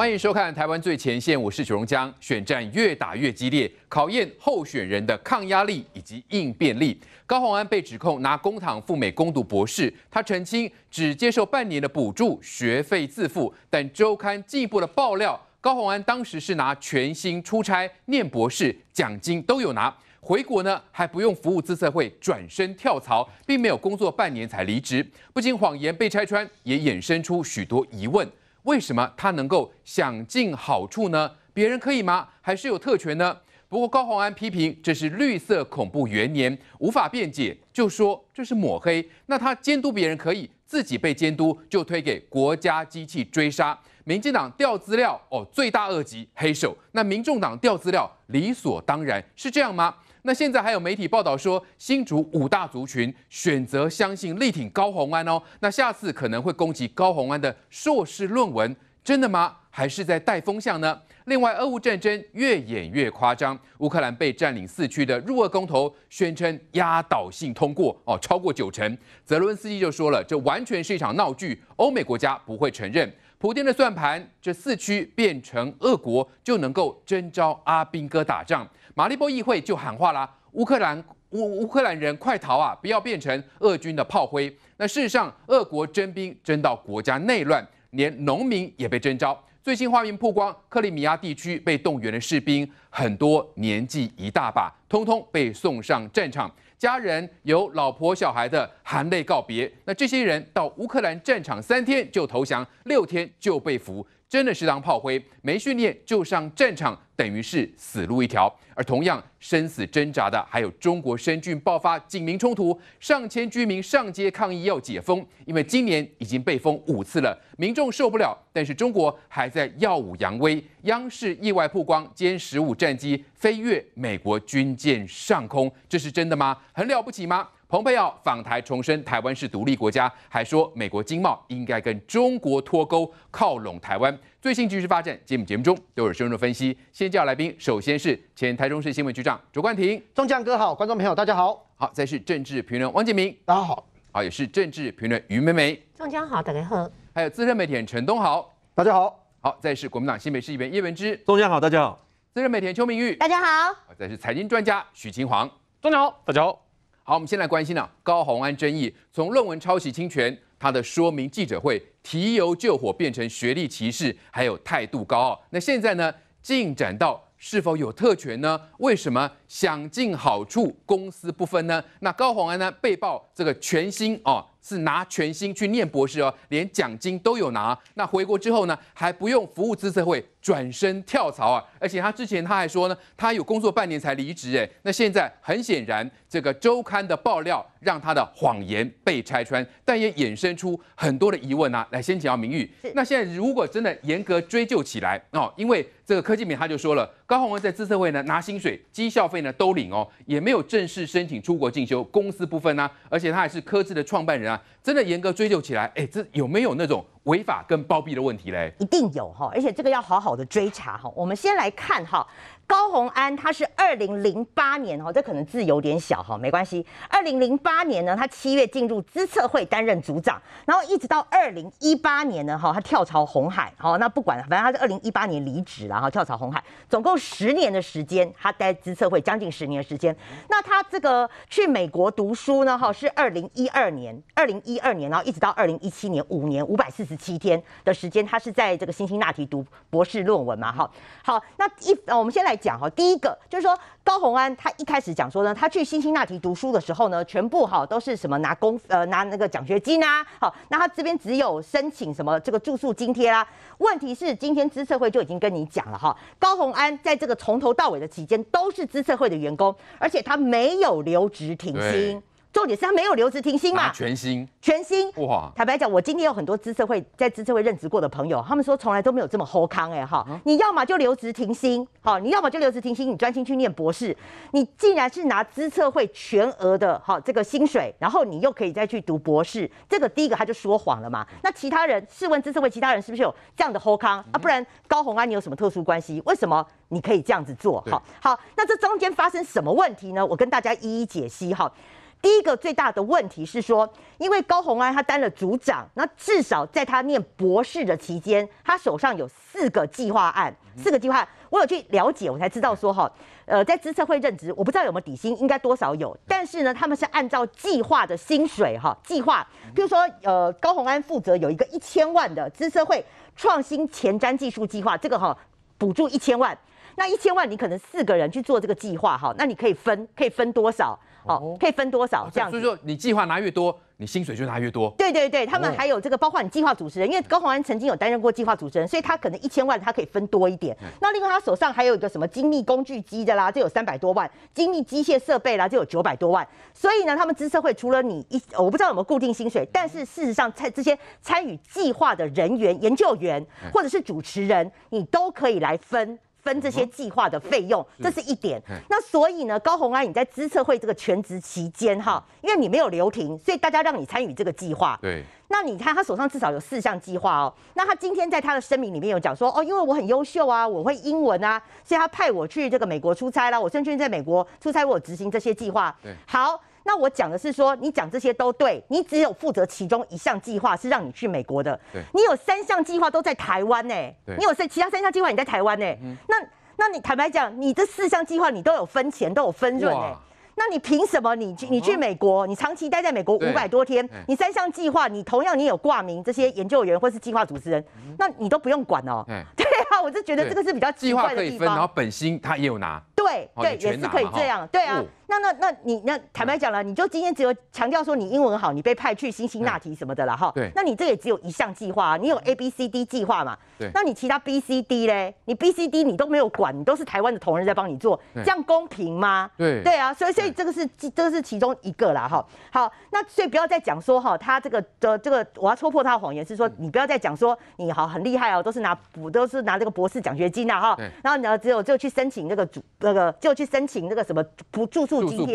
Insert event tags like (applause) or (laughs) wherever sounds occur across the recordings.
欢迎收看《台湾最前线》，我是许荣江。选战越打越激烈，考验候选人的抗压力以及应变力。高宏安被指控拿公帑赴美攻读博士，他澄清只接受半年的补助，学费自付。但周刊进一步的爆料，高宏安当时是拿全薪出差念博士，奖金都有拿。回国呢还不用服务资策会，转身跳槽，并没有工作半年才离职。不仅谎言被拆穿，也衍生出许多疑问。为什么他能够享尽好处呢？别人可以吗？还是有特权呢？不过高鸿安批评这是绿色恐怖元年，无法辩解，就说这是抹黑。那他监督别人可以，自己被监督就推给国家机器追杀。民进党调资料哦，罪大恶极，黑手。那民众党调资料，理所当然，是这样吗？那现在还有媒体报道说，新竹五大族群选择相信力挺高鸿安哦，那下次可能会攻击高鸿安的硕士论文，真的吗？还是在带风向呢？另外，俄乌战争越演越夸张，乌克兰被占领四区的入俄公投宣称压倒性通过哦，超过九成，泽伦斯基就说了，这完全是一场闹剧，欧美国家不会承认，普京的算盘，这四区变成俄国就能够征召阿兵哥打仗。马利波议会就喊话啦：乌克兰乌乌克兰人快逃啊，不要变成俄军的炮灰。”那事实上，俄国征兵征到国家内乱，连农民也被征召。最新画面曝光，克里米亚地区被动员的士兵很多年纪一大把，通通被送上战场，家人有老婆小孩的含泪告别。那这些人到乌克兰战场三天就投降，六天就被俘。真的是当炮灰，没训练就上战场，等于是死路一条。而同样生死挣扎的，还有中国深圳爆发警民冲突，上千居民上街抗议要解封，因为今年已经被封五次了，民众受不了。但是中国还在耀武扬威。央视意外曝光歼十五战机飞越美国军舰上空，这是真的吗？很了不起吗？蓬佩奥访台重申台湾是独立国家，还说美国经贸应该跟中国脱钩，靠拢台湾。最新局势发展，节目节目中都有深入分析。先叫来宾，首先是前台中市新闻局长卓冠廷，中将哥好，观众朋友大家好。好，再是政治评论汪建民，大家好。好，也是政治评论于美美，中将好，大家好。还有资深媒体陈东豪，大家好。好，再是国民党新北市议员叶文之，中将好，大家好。资深媒体邱明玉，大家好。再是财经专家许清煌，中将好，大家好。好，我们先来关心呢，高鸿安争议从论文抄袭侵权，他的说明记者会提油救火变成学历歧视，还有态度高傲。那现在呢，进展到是否有特权呢？为什么想尽好处，公私不分呢？那高鸿安呢，被曝这个全新啊。是拿全薪去念博士哦，连奖金都有拿。那回国之后呢，还不用服务资社会，转身跳槽啊！而且他之前他还说呢，他有工作半年才离职。哎，那现在很显然，这个周刊的爆料让他的谎言被拆穿，但也衍生出很多的疑问啊。来，先请到明玉。那现在如果真的严格追究起来哦，因为这个柯基明他就说了，高鸿文在资社会呢拿薪水、绩效费呢都领哦，也没有正式申请出国进修，公司部分呢，而且他还是科智的创办人。真的严格追究起来，哎，这有没有那种违法跟包庇的问题嘞？一定有哈，而且这个要好好的追查哈。我们先来看哈。高红安，他是二零零八年哈，这可能字有点小哈，没关系。二零零八年呢，他七月进入资策会担任组长，然后一直到二零一八年呢哈，他跳槽红海哈，那不管了，反正他是二零一八年离职了哈，跳槽红海，总共十年的时间，他待资策会将近十年的时间。那他这个去美国读书呢哈，是二零一二年，二零一二年然后一直到二零一七年五年五百四十七天的时间，他是在这个辛辛那提读博士论文嘛哈。好，那一我们先来。讲哈，第一个就是说高红安他一开始讲说呢，他去辛辛那提读书的时候呢，全部哈都是什么拿工呃拿那个奖学金啊，好，那他这边只有申请什么这个住宿津贴啦。问题是今天资策会就已经跟你讲了哈，高红安在这个从头到尾的期间都是资策会的员工，而且他没有留职停薪。重点是他没有留职停薪嘛？全薪，全薪哇！坦白讲，我今天有很多资策会，在资策会任职过的朋友，他们说从来都没有这么 ho 康哎哈！你要么就留职停薪，好，你要么就留职停薪，你专心去念博士。你既然是拿资策会全额的哈这个薪水，然后你又可以再去读博士，这个第一个他就说谎了嘛？那其他人试问资策会其他人是不是有这样的 ho 康啊？不然高红安你有什么特殊关系？为什么你可以这样子做？好好，那这中间发生什么问题呢？我跟大家一一解析哈。第一个最大的问题是说，因为高红安他担了组长，那至少在他念博士的期间，他手上有四个计划案，四个计划，我有去了解，我才知道说哈，呃，在资策会任职，我不知道有没有底薪，应该多少有，但是呢，他们是按照计划的薪水哈，计划，譬如说，呃，高红安负责有一个一千万的资策会创新前瞻技术计划，这个哈补助一千万。那一千万，你可能四个人去做这个计划哈，那你可以分，可以分多少？哦，可以分多少这样子。所以说，你计划拿越多，你薪水就拿越多。对对对，他们还有这个，包括你计划主持人，因为高洪安曾经有担任过计划主持人，所以他可能一千万他可以分多一点。那另外他手上还有一个什么精密工具机的啦，就有三百多万；精密机械设备啦，就有九百多万。所以呢，他们支社会除了你一，我不知道有没有固定薪水，但是事实上参这些参与计划的人员、研究员或者是主持人，你都可以来分。分这些计划的费用，这是一点。那所以呢，高红安，你在资策会这个全职期间哈，因为你没有留停，所以大家让你参与这个计划。对，那你看他手上至少有四项计划哦。那他今天在他的声明里面有讲说，哦，因为我很优秀啊，我会英文啊，所以他派我去这个美国出差了。我甚至在美国出差，我执行这些计划。对，好。那我讲的是说，你讲这些都对，你只有负责其中一项计划是让你去美国的。对，你有三项计划都在台湾呢。你有三，其他三项计划你在台湾呢。嗯。那，那你坦白讲，你这四项计划你都有分钱，都有分润呢。那你凭什么？你去，你去美国，你长期待在美国五百多天，你三项计划你同样你有挂名这些研究员或是计划主持人，那你都不用管哦。(laughs) 对啊，我就觉得这个是比较奇怪的地方。计划可以分，然后本薪他也有拿。对对，也是可以这样。对啊。那那那你那坦白讲了，你就今天只有强调说你英文好，你被派去新辛那提什么的了哈。对。那你这也只有一项计划，你有 A B C D 计划嘛？对。那你其他 B C D 嘞？你 B C D 你都没有管，你都是台湾的同仁在帮你做，这样公平吗？对。对啊，所以所以这个是这是其中一个啦哈。好，那所以不要再讲说哈，他这个的这个我要戳破他的谎言是说，你不要再讲说你好很厉害哦，都是拿补都是拿这个博士奖学金的哈。然后你只有就去申请那个主那个就去申请那个什么不住宿。补助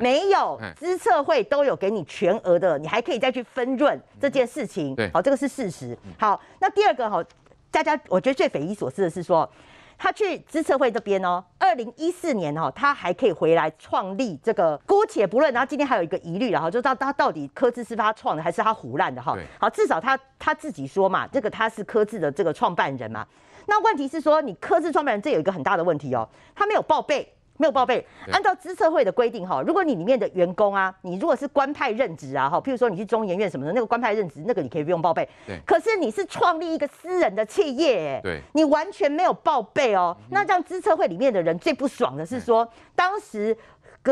没有资策会都有给你全额的，你还可以再去分润这件事情。对，好，这个是事实。好，那第二个哈，大家我觉得最匪夷所思的是说，他去资策会这边哦，二零一四年哦，他还可以回来创立这个。姑且不论，然后今天还有一个疑虑然后就到他到底科智是他创的还是他胡乱的哈？好，至少他他自己说嘛，这个他是科智的这个创办人嘛。那问题是说，你科智创办人这有一个很大的问题哦，他没有报备。没有报备，按照资策会的规定哈，如果你里面的员工啊，你如果是官派任职啊哈，譬如说你去中研院什么的，那个官派任职，那个你可以不用报备。可是你是创立一个私人的企业，你完全没有报备哦。那这样资策会里面的人最不爽的是说，当时。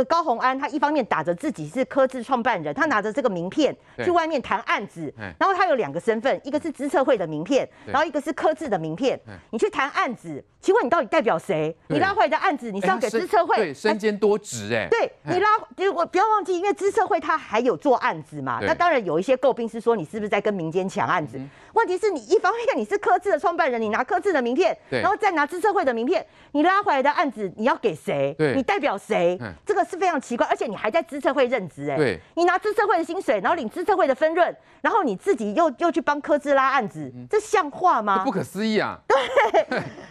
高鸿安他一方面打着自己是科智创办人，他拿着这个名片去外面谈案子，然后他有两个身份，一个是资策会的名片，然后一个是科智的名片。你去谈案子，请问你到底代表谁？你拉回来的案子，你是要给资策会，对，身兼多职哎。对你拉就我不要忘记，因为资策会他还有做案子嘛。那当然有一些诟病是说你是不是在跟民间抢案子？问题是你一方面你是科智的创办人，你拿科智的名片，然后再拿资策会的名片，你拉回来的案子你要给谁？你代表谁？这个。是非常奇怪，而且你还在资策会任职哎，对，你拿资策会的薪水，然后领资策会的分润，然后你自己又又去帮科兹拉案子，这像话吗？不可思议啊！(laughs) 对，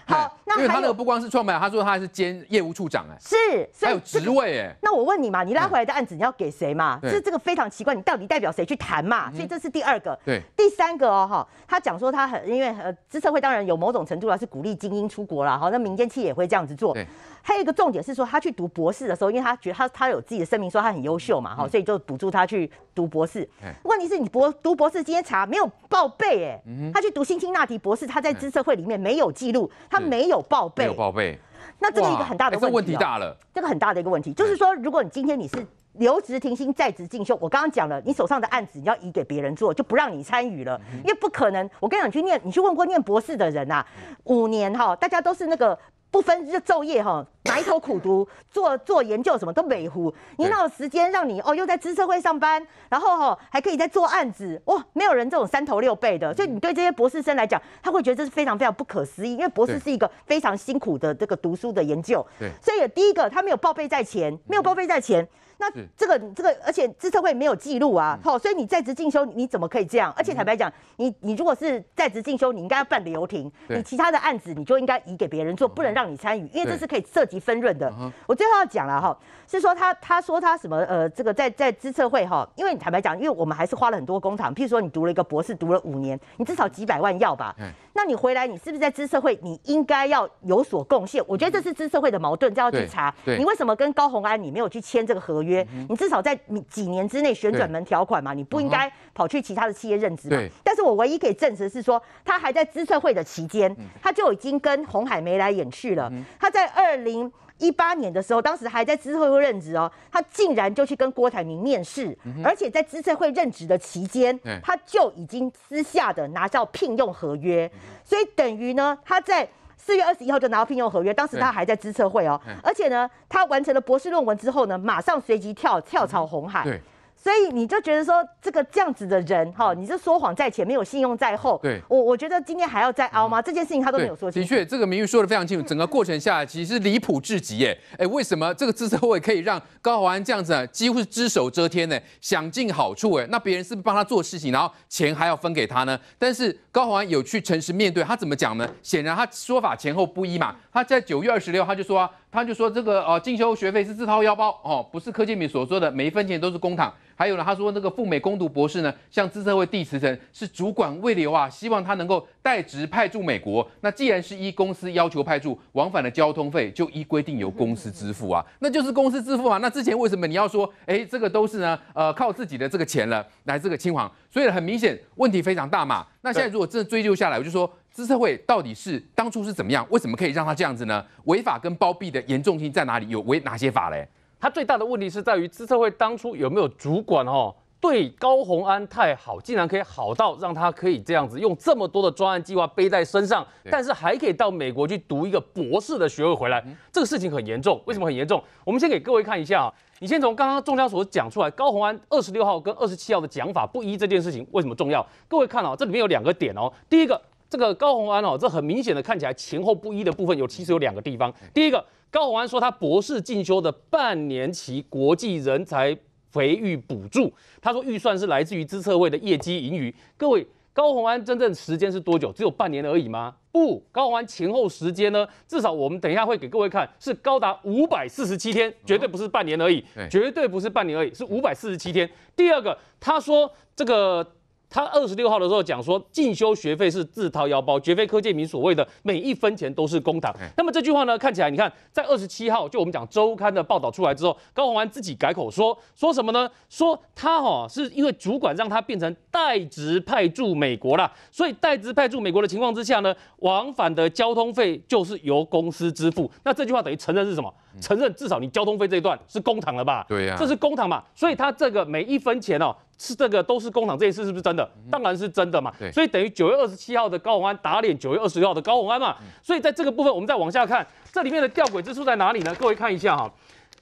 好，那因为他那个不光是创办，他说他还是兼业务处长哎，是，还有职位哎，那我问你嘛，你拉回来的案子你要给谁嘛？这这个非常奇怪，你到底代表谁去谈嘛？所以这是第二个，对，第三个哦哈，他讲说他很因为呃资策会当然有某种程度啦，是鼓励精英出国了哈，那民间企业也会这样子做，对，还有一个重点是说他去读博士的时候，因为他。他他有自己的声明说他很优秀嘛哈，所以就补助他去读博士。问题是你博读博士，今天查没有报备哎，他去读辛辛那提博士，他在知社会里面没有记录，他没有报备，没有报备。那这个一个很大的问题，问题大了。这个很大的一个问题就是说，如果你今天你是留职停薪在职进修，我刚刚讲了，你手上的案子你要移给别人做，就不让你参与了，因为不可能。我跟你讲，去念，你去问过念博士的人啊，五年哈，大家都是那个。不分日昼夜哈，埋头苦读，做做研究，什么都美糊。你那有时间让你哦，又在知社会上班，然后哈还可以在做案子哇，没有人这种三头六臂的。所以你对这些博士生来讲，他会觉得这是非常非常不可思议，因为博士是一个非常辛苦的这个读书的研究。对，所以第一个他没有报备在前，没有报备在前。那这个这个，而且知策会没有记录啊，好，所以你在职进修你怎么可以这样？而且坦白讲，你你如果是在职进修，你应该要办个游艇，你其他的案子你就应该移给别人做，不能让你参与，因为这是可以涉及分润的。我最后要讲了哈，是说他他说他什么呃这个在在知策会哈，因为你坦白讲，因为我们还是花了很多工厂，譬如说你读了一个博士，读了五年，你至少几百万要吧？那你回来，你是不是在资社会？你应该要有所贡献。我觉得这是资社会的矛盾，这要去查你为什么跟高红安，你没有去签这个合约。你至少在你几年之内旋转门条款嘛，你不应该跑去其他的企业任职。但是我唯一可以证实是说，他还在资社会的期间，他就已经跟红海眉来眼去了。他在二零。一八年的时候，当时还在资策会任职哦，他竟然就去跟郭台铭面试，而且在资策会任职的期间，他就已经私下的拿到聘用合约，所以等于呢，他在四月二十一号就拿到聘用合约，当时他还在资策会哦，而且呢，他完成了博士论文之后呢，马上随即跳跳槽红海。所以你就觉得说这个这样子的人哈，你是说谎在前，没有信用在后。对，我我觉得今天还要再凹吗？这件事情他都没有说清楚。的确，这个名誉说的非常清楚，整个过程下来其实离谱至极耶。哎，为什么这个支识会可以让高华安这样子，几乎是只手遮天呢？想尽好处哎，那别人是帮他做事情，然后钱还要分给他呢？但是高华安有去诚实面对，他怎么讲呢？显然他说法前后不一嘛。他在九月二十六，他就说。他就说这个呃进修学费是自掏腰包哦，不是柯建敏所说的每一分钱都是公帑。还有呢，他说那个赴美攻读博士呢，向资社会递辞呈，是主管委的啊，希望他能够代职派驻美国。那既然是依公司要求派驻，往返的交通费就依规定由公司支付啊，那就是公司支付嘛。那之前为什么你要说哎这个都是呢呃靠自己的这个钱了来这个清黄？所以很明显问题非常大嘛。那现在如果真的追究下来，我就说。资策会到底是当初是怎么样？为什么可以让他这样子呢？违法跟包庇的严重性在哪里？有违哪些法嘞？他最大的问题是在于资策会当初有没有主管哦？对高鸿安太好，竟然可以好到让他可以这样子用这么多的专案计划背在身上，但是还可以到美国去读一个博士的学位回来。这个事情很严重，为什么很严重？我们先给各位看一下啊。你先从刚刚中交所讲出来，高鸿安二十六号跟二十七号的讲法不一这件事情，为什么重要？各位看哦，这里面有两个点哦。第一个。这个高宏安哦，这很明显的看起来前后不一的部分有，其实有两个地方。第一个，高宏安说他博士进修的半年期国际人才培育补助，他说预算是来自于资策会的业绩盈余。各位，高宏安真正时间是多久？只有半年而已吗？不，高宏安前后时间呢？至少我们等一下会给各位看，是高达五百四十七天，绝对不是半年而已，绝对不是半年而已，是五百四十七天。第二个，他说这个。他二十六号的时候讲说进修学费是自掏腰包，绝非柯建明所谓的每一分钱都是公帑。那么这句话呢，看起来你看，在二十七号就我们讲周刊的报道出来之后，高宏安自己改口说说什么呢？说他哈是因为主管让他变成代职派驻美国啦，所以代职派驻美国的情况之下呢，往返的交通费就是由公司支付。那这句话等于承认是什么？承认至少你交通费这一段是公帑了吧？对呀，这是公帑嘛，所以他这个每一分钱哦。是这个都是工厂，这一次是不是真的？当然是真的嘛。所以等于九月二十七号的高鸿安打脸，九月二十六号的高鸿安嘛。所以在这个部分，我们再往下看，这里面的吊诡之处在哪里呢？各位看一下哈，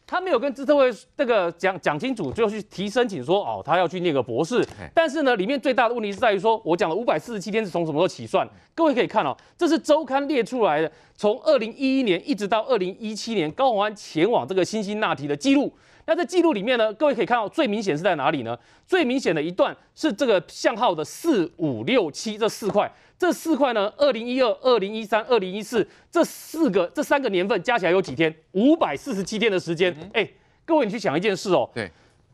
他没有跟资策会那个讲讲清楚，就去提申请说哦，他要去念个博士。但是呢，里面最大的问题是在于说我讲的五百四十七天是从什么时候起算？各位可以看哦，这是周刊列出来的，从二零一一年一直到二零一七年，高鸿安前往这个新西那提的记录。那在记录里面呢，各位可以看到最明显是在哪里呢？最明显的一段是这个向号的四五六七这四块，这四块呢，二零一二、二零一三、二零一四这四个、这三个年份加起来有几天？五百四十七天的时间。哎，各位你去想一件事哦。对。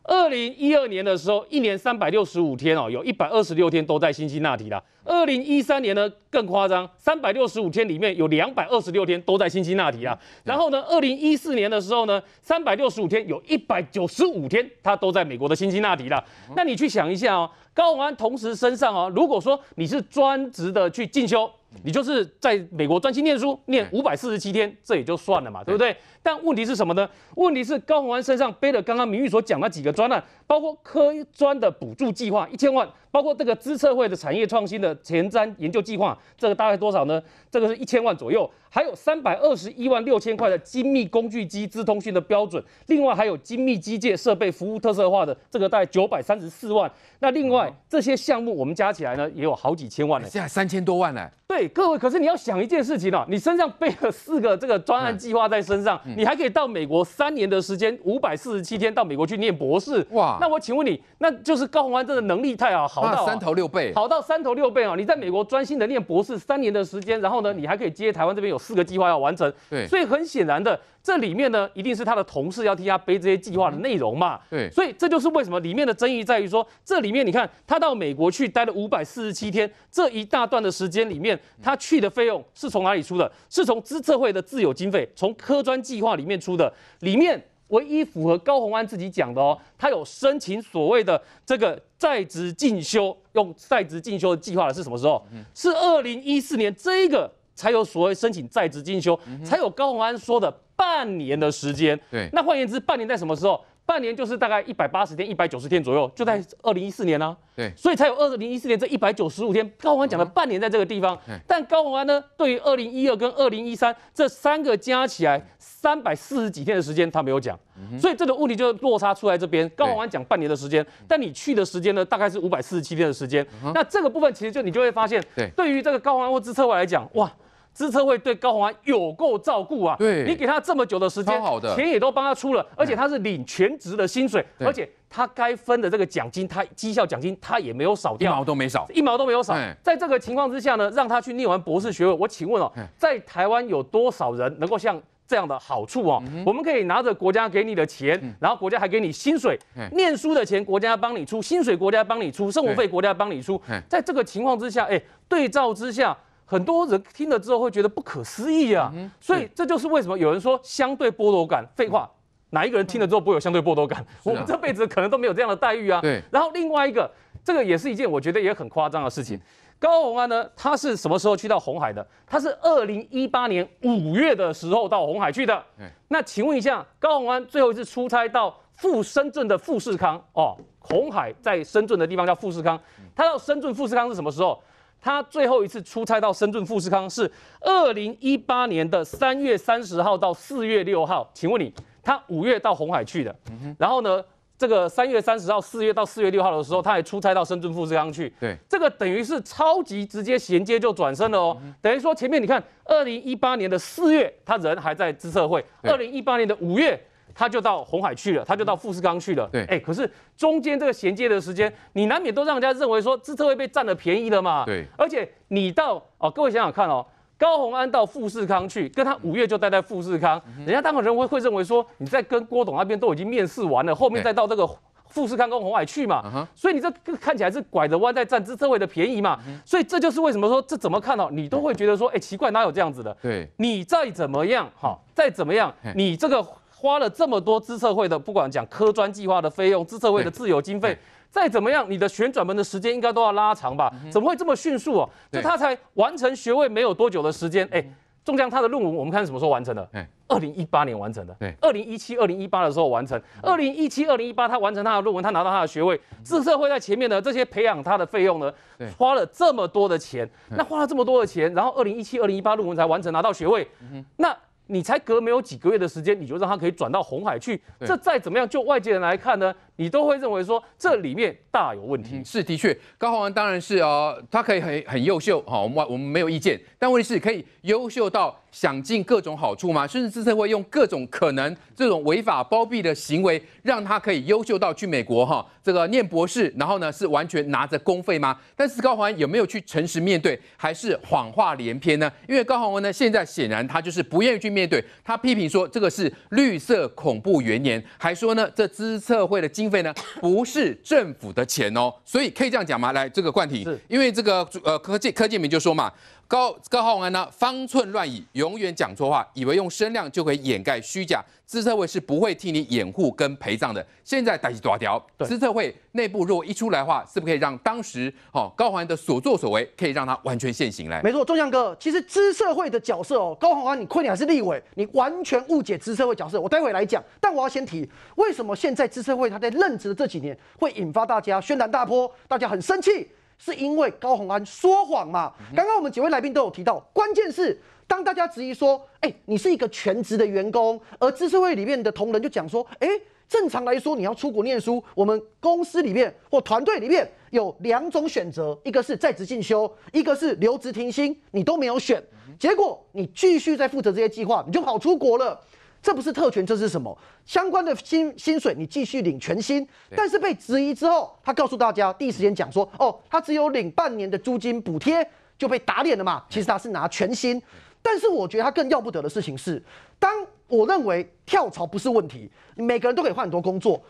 二零一二年的时候，一年三百六十五天哦，有一百二十六天都在新西那提啦。二零一三年呢更夸张，三百六十五天里面有两百二十六天都在新西那提啦。然后呢，二零一四年的时候呢，三百六十五天有一百九十五天他都在美国的新西那提啦。那你去想一下哦，高鸿安同时身上哦，如果说你是专职的去进修，你就是在美国专心念书，念五百四十七天，这也就算了嘛，对不对？但问题是什么呢？问题是高鸿安身上背了刚刚明玉所讲那几个专案，包括科专的补助计划一千万，包括这个资策会的产业创新的前瞻研究计划，这个大概多少呢？这个是一千万左右，还有三百二十一万六千块的精密工具机资通讯的标准，另外还有精密机械设备服务特色化的这个大概九百三十四万。那另外这些项目我们加起来呢，也有好几千万。现在三千多万呢？对，各位，可是你要想一件事情啊，你身上背了四个这个专案计划在身上。你还可以到美国三年的时间，五百四十七天到美国去念博士。哇！那我请问你，那就是高宏安真的能力太好，好到三头六倍，好到三头六倍啊！你在美国专心的念博士三年的时间，然后呢，你还可以接台湾这边有四个计划要完成。对，所以很显然的。这里面呢，一定是他的同事要替他背这些计划的内容嘛？对。所以这就是为什么里面的争议在于说，这里面你看他到美国去待了五百四十七天，这一大段的时间里面，他去的费用是从哪里出的？是从资策会的自有经费，从科专计划里面出的。里面唯一符合高鸿安自己讲的哦，他有申请所谓的这个在职进修，用在职进修的计划的是什么时候？是二零一四年这一个。才有所谓申请在职进修，才有高鸿安说的半年的时间。对，那换言之，半年在什么时候？半年就是大概一百八十天、一百九十天左右，就在二零一四年啦。对，所以才有二零一四年这一百九十五天。高鸿安讲了半年在这个地方。嗯。但高鸿安呢，对于二零一二跟二零一三这三个加起来三百四十几天的时间，他没有讲。所以这个问题就落差出来这边。高鸿安讲半年的时间，但你去的时间呢，大概是五百四十七天的时间。那这个部分其实就你就会发现，对，对于这个高鸿安或资策外来讲，哇。资策会对高鸿安有够照顾啊！对你给他这么久的时间，钱也都帮他出了，而且他是领全职的薪水，而且他该分的这个奖金，他绩效奖金他也没有少掉，一毛都没少，一毛都没有少。在这个情况之下呢，让他去念完博士学位，我请问哦，在台湾有多少人能够像这样的好处哦，我们可以拿着国家给你的钱，然后国家还给你薪水，念书的钱国家帮你出，薪水国家帮你出，生活费国家帮你出。在这个情况之下，哎，对照之下。很多人听了之后会觉得不可思议啊，所以这就是为什么有人说相对剥夺感。废话，哪一个人听了之后不有相对剥夺感？我这辈子可能都没有这样的待遇啊。对。然后另外一个，这个也是一件我觉得也很夸张的事情。高红安呢，他是什么时候去到红海的？他是二零一八年五月的时候到红海去的。那请问一下，高红安最后一次出差到赴深圳的富士康哦，红海在深圳的地方叫富士康，他到深圳富士康是什么时候？他最后一次出差到深圳富士康是二零一八年的三月三十号到四月六号，请问你，他五月到红海去的，然后呢，这个三月三十号四月到四月六号的时候，他还出差到深圳富士康去，对，这个等于是超级直接衔接就转身了哦，等于说前面你看，二零一八年的四月，他人还在知社会，二零一八年的五月。他就到红海去了，他就到富士康去了。对，哎，可是中间这个衔接的时间，你难免都让人家认为说资特会被占了便宜了嘛？对。而且你到哦，各位想想看哦，高鸿安到富士康去，跟他五月就待在富士康，人家当然人会会认为说，你在跟郭董那边都已经面试完了，后面再到这个富士康跟红海去嘛？所以你这看起来是拐着弯在占资策会的便宜嘛？所以这就是为什么说这怎么看哦，你都会觉得说，哎，奇怪，哪有这样子的？对。你再怎么样，哈，再怎么样，你这个。花了这么多资策会的，不管讲科专计划的费用，资策会的自由经费，再怎么样，你的旋转门的时间应该都要拉长吧？怎么会这么迅速啊？就他才完成学位没有多久的时间，哎，中将他的论文，我们看什么时候完成的？二零一八年完成的。对，二零一七、二零一八的时候完成。二零一七、二零一八他完成他的论文，他拿到他的学位。资策会在前面的这些培养他的费用呢，花了这么多的钱，那花了这么多的钱，然后二零一七、二零一八论文才完成拿到学位，那。你才隔没有几个月的时间，你就让他可以转到红海去，这再怎么样，就外界人来看呢？你都会认为说这里面大有问题，是的确，高鸿文当然是啊，他可以很很优秀，好，我们我们没有意见，但问题是，可以优秀到想尽各种好处吗？甚至资策会用各种可能这种违法包庇的行为，让他可以优秀到去美国哈，这个念博士，然后呢是完全拿着公费吗？但是高鸿文有没有去诚实面对，还是谎话连篇呢？因为高鸿文呢，现在显然他就是不愿意去面对，他批评说这个是绿色恐怖元年，还说呢，这资策会的经费呢不是政府的钱哦，所以可以这样讲吗？来，这个冠体，因为这个呃，柯建柯建明就说嘛。高高鸿安呢？方寸乱以，永远讲错话，以为用声量就可以掩盖虚假。资社会是不会替你掩护跟陪葬的。现在逮起多条，资社会内部如果一出来话，是不是可以让当时哦高宏安的所作所为，可以让他完全现形嘞？没错，中将哥，其实资社会的角色哦，高宏安，你困你还是立委，你完全误解资社会角色。我待会来讲，但我要先提，为什么现在资社会他在任职的这几年，会引发大家轩然大波，大家很生气。是因为高洪安说谎嘛？刚刚我们几位来宾都有提到，关键是当大家质疑说：“哎，你是一个全职的员工”，而知识会里面的同仁就讲说：“哎，正常来说你要出国念书，我们公司里面或团队里面有两种选择，一个是在职进修，一个是留职停薪，你都没有选，结果你继续在负责这些计划，你就跑出国了。”这不是特权，这是什么？相关的薪薪水你继续领全薪，但是被质疑之后，他告诉大家第一时间讲说，哦，他只有领半年的租金补贴就被打脸了嘛？其实他是拿全薪，但是我觉得他更要不得的事情是，当我认为跳槽不是问题，每个人都可以换很多工作，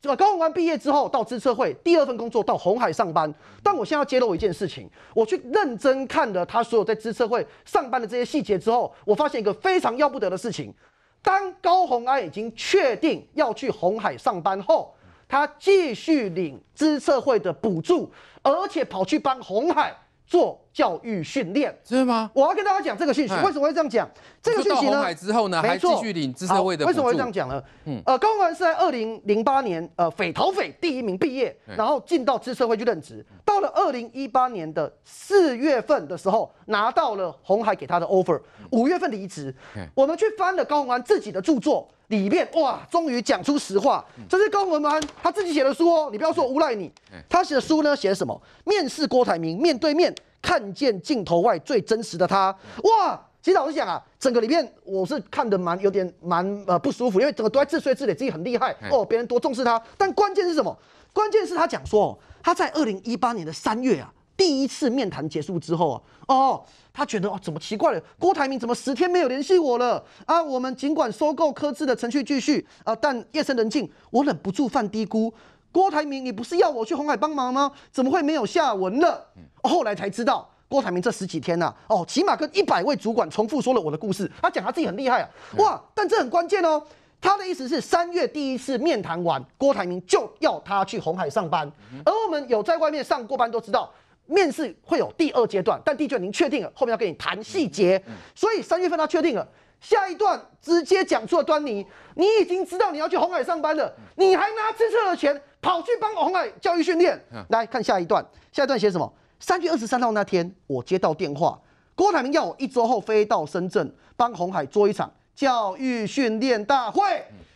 对吧？高文安毕业之后到资策会第二份工作到红海上班，但我现在要揭露一件事情，我去认真看了他所有在资策会上班的这些细节之后，我发现一个非常要不得的事情。当高洪安已经确定要去红海上班后，他继续领资策会的补助，而且跑去帮红海做。教育训练，是吗？我要跟大家讲这个讯息，为什么会这样讲？这个讯息呢？没错，继续领资社会的。为什么会这样讲呢？嗯，呃，高文安是在二零零八年，呃，匪逃匪第一名毕业，然后进到资社会去任职。到了二零一八年的四月份的时候，拿到了红海给他的 offer，五月份离职。我们去翻了高文安自己的著作里面，哇，终于讲出实话，这是高文安他自己写的书哦，你不要说诬赖你。他写的书呢，写什么？面试郭台铭，面对面。看见镜头外最真实的他，哇！其实老实讲啊，整个里面我是看的蛮有点蛮呃不舒服，因为整个都在自吹自擂，自己很厉害哦，别人多重视他。但关键是什么？关键是他讲说，他在二零一八年的三月啊，第一次面谈结束之后啊，哦，他觉得哦，怎么奇怪了？郭台铭怎么十天没有联系我了？啊，我们尽管收购科智的程序继续啊，但夜深人静，我忍不住犯嘀咕。郭台铭，你不是要我去红海帮忙吗？怎么会没有下文了？后来才知道，郭台铭这十几天啊，哦，起码跟一百位主管重复说了我的故事。他讲他自己很厉害啊，哇！但这很关键哦。他的意思是，三月第一次面谈完，郭台铭就要他去红海上班。而我们有在外面上过班，都知道面试会有第二阶段。但的确，您确定了后面要跟你谈细节，所以三月份他确定了下一段，直接讲出了端倪。你已经知道你要去红海上班了，你还拿政策的钱？跑去帮红海教育训练，来看下一段，下一段写什么？三月二十三号那天，我接到电话，郭台铭要我一周后飞到深圳帮红海做一场教育训练大会。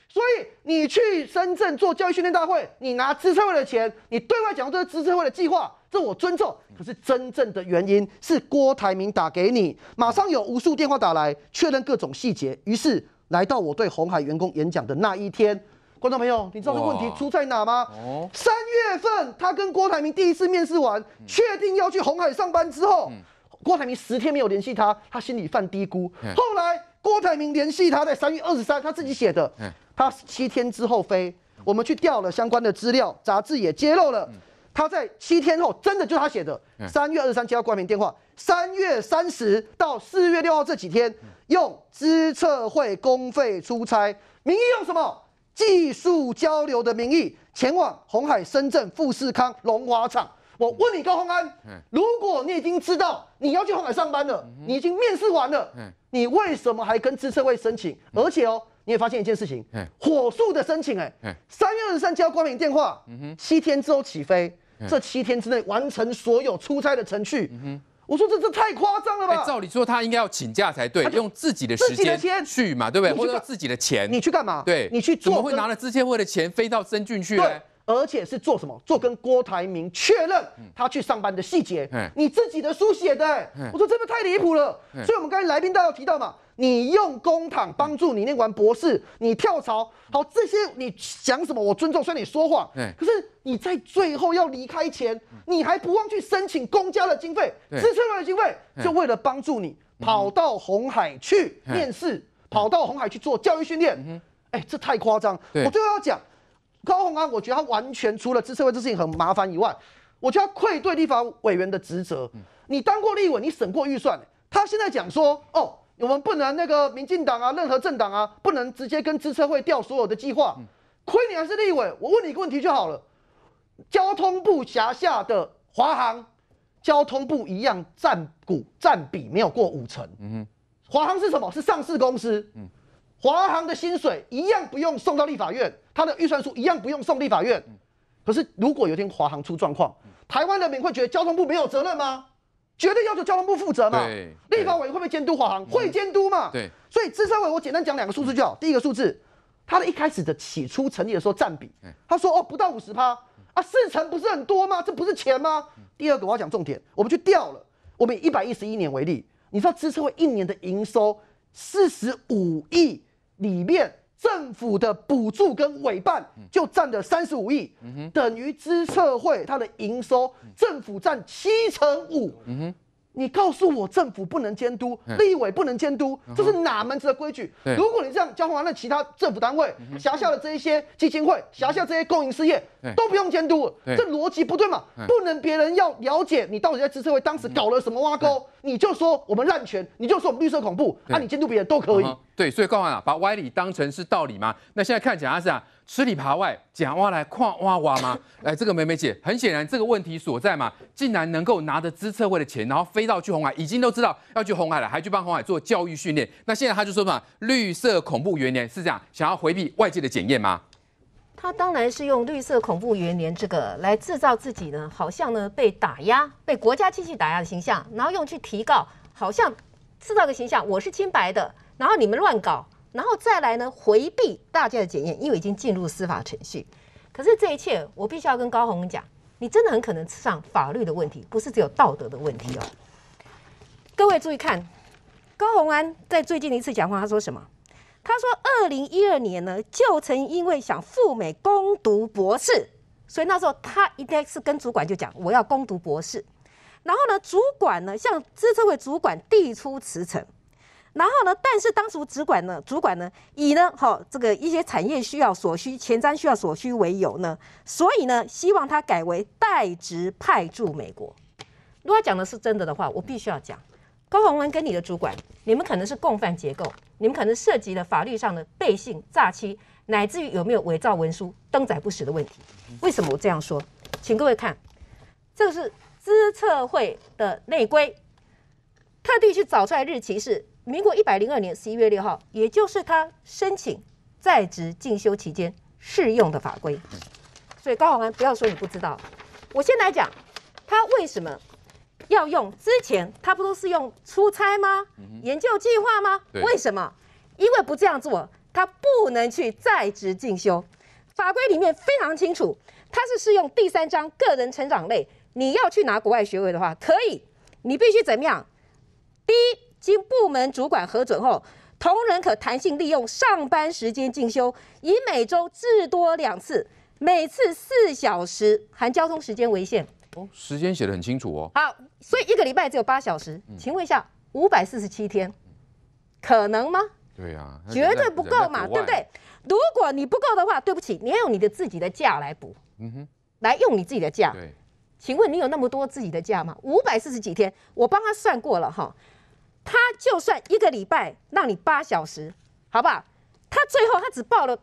所以你去深圳做教育训练大会，你拿资策会的钱，你对外讲这个资策会的计划，这我尊重。可是真正的原因是郭台铭打给你，马上有无数电话打来确认各种细节，于是来到我对红海员工演讲的那一天。观众朋友，你知道这问题出在哪吗？哦，三月份他跟郭台铭第一次面试完，确定要去红海上班之后，郭台铭十天没有联系他，他心里犯嘀咕。后来郭台铭联系他，在三月二十三，他自己写的，他七天之后飞。我们去调了相关的资料，杂志也揭露了，他在七天后真的就是他写的。三月二十三接到郭台铭电话，三月三十到四月六号这几天用资策会公费出差，名义用什么？技术交流的名义前往红海、深圳、富士康、龙华厂。我问你，高峰安，如果你已经知道你要去红海上班了，你已经面试完了，你为什么还跟资策会申请？而且哦，你也发现一件事情，火速的申请，哎，三月二十三交光明电话，嗯哼，七天之后起飞，这七天之内完成所有出差的程序，嗯哼。我说这这太夸张了吧！照理说他应该要请假才对，用自己的时间去嘛，对不对？或者说自己的钱，你去干嘛？对你去做，怎么会拿了这些会的钱飞到深圳去？对，而且是做什么？做跟郭台铭确认他去上班的细节。嗯，你自己的书写的，我说这的太离谱了。所以我们刚才来宾大要提到嘛。你用公帑帮助你念完博士，你跳槽好这些，你讲什么？我尊重，虽然你说谎，可是你在最后要离开前，你还不忘去申请公家的经费，支政会的经费，就为了帮助你跑到红海去面试，跑到红海去做教育训练，哎，这太夸张。我最后要讲高红安，我觉得他完全除了支政会这事情很麻烦以外，我觉得他愧对立法委员的职责。你当过立委，你审过预算，他现在讲说哦。我们不能那个民进党啊，任何政党啊，不能直接跟支策会调所有的计划。亏你还是立委，我问你一个问题就好了。交通部辖下的华航，交通部一样占股占比没有过五成。嗯哼，华航是什么？是上市公司。嗯，华航的薪水一样不用送到立法院，他的预算书一样不用送立法院。可是如果有一天华航出状况，台湾人民会觉得交通部没有责任吗？绝对要求交通部负责嘛？立法委会会监督，华航会监督嘛？所以资策会，我简单讲两个数字就好。第一个数字，他的一开始的起初成立的时候占比，他说哦不到五十趴啊，四成不是很多吗？这不是钱吗？第二个我要讲重点，我们去调了，我们以一百一十一年为例，你知道资策会一年的营收四十五亿里面。政府的补助跟委办就占了三十五亿，等于资策会它的营收，政府占七成五。你告诉我，政府不能监督，立委不能监督，这是哪门子的规矩？如果你这样交换完，那其他政府单位辖下的这一些基金会、辖下这些公营事业都不用监督，这逻辑不对嘛？不能别人要了解你到底在资社会当时搞了什么挖沟，你就说我们滥权，你就说我们绿色恐怖，那你监督别人都可以。对，所以告完啦，把歪理当成是道理嘛？那现在看起来是啊。吃里扒外，假挖来跨挖瓦吗？来，(laughs) 这个梅梅姐，很显然这个问题所在嘛，竟然能够拿着资策会的钱，然后飞到去红海，已经都知道要去红海了，还去帮红海做教育训练。那现在他就说什么“绿色恐怖元年”是这样，想要回避外界的检验吗？他当然是用“绿色恐怖元年”这个来制造自己呢，好像呢被打压、被国家机器打压的形象，然后用去提告，好像制造个形象，我是清白的，然后你们乱搞。然后再来呢，回避大家的检验，因为已经进入司法程序。可是这一切，我必须要跟高红讲，你真的很可能吃上法律的问题，不是只有道德的问题哦。各位注意看，高红安在最近的一次讲话，他说什么？他说二零一二年呢，就曾因为想赴美攻读博士，所以那时候他一定是跟主管就讲，我要攻读博士。然后呢，主管呢向资策会主管递出辞呈。然后呢？但是当时主管呢，主管呢，以呢，好这个一些产业需要所需、前瞻需要所需为由呢，所以呢，希望他改为代职派驻美国。如果讲的是真的的话，我必须要讲，高宏文跟你的主管，你们可能是共犯结构，你们可能涉及了法律上的背信诈欺，乃至于有没有伪造文书、登载不实的问题。为什么我这样说？请各位看，这个是资策会的内规，特地去找出来日期是。民国一百零二年十一月六号，也就是他申请在职进修期间适用的法规。所以高鸿安，不要说你不知道，我先来讲，他为什么要用之前他不都是用出差吗？研究计划吗？为什么？因为不这样做，他不能去在职进修。法规里面非常清楚，他是适用第三章个人成长类。你要去拿国外学位的话，可以，你必须怎么样？第一。经部门主管核准后，同仁可弹性利用上班时间进修，以每周至多两次，每次四小时含交通时间为限。哦，时间写得很清楚哦。好，所以一个礼拜只有八小时。请问一下，五百四十七天可能吗？对呀，绝对不够嘛，对不对？如果你不够的话，对不起，你要用你的自己的假来补。嗯哼，来用你自己的假。对，请问你有那么多自己的假吗？五百四十几天，我帮他算过了哈。他就算一个礼拜让你八小时，好不好？他最后他只报了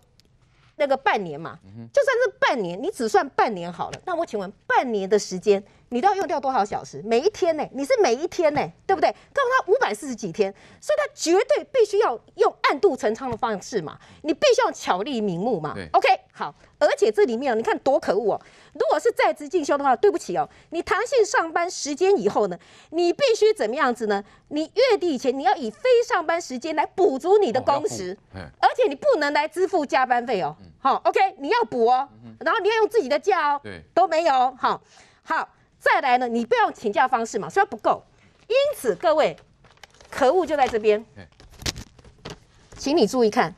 那个半年嘛，就算是半年，你只算半年好了。那我请问，半年的时间。你都要用掉多少小时？每一天呢？你是每一天呢，对不对？告诉他五百四十几天，所以他绝对必须要用暗度陈仓的方式嘛，你必须要巧立名目嘛。o k 好。而且这里面你看多可恶哦！如果是在职进修的话，对不起哦，你弹性上班时间以后呢，你必须怎么样子呢？你月底以前你要以非上班时间来补足你的工时，而且你不能来支付加班费哦。嗯，好，OK，你要补哦，然后你要用自己的假哦，都没有哦。好，好。再来呢，你不要请假方式嘛，虽然不够，因此各位，可恶就在这边，请你注意看，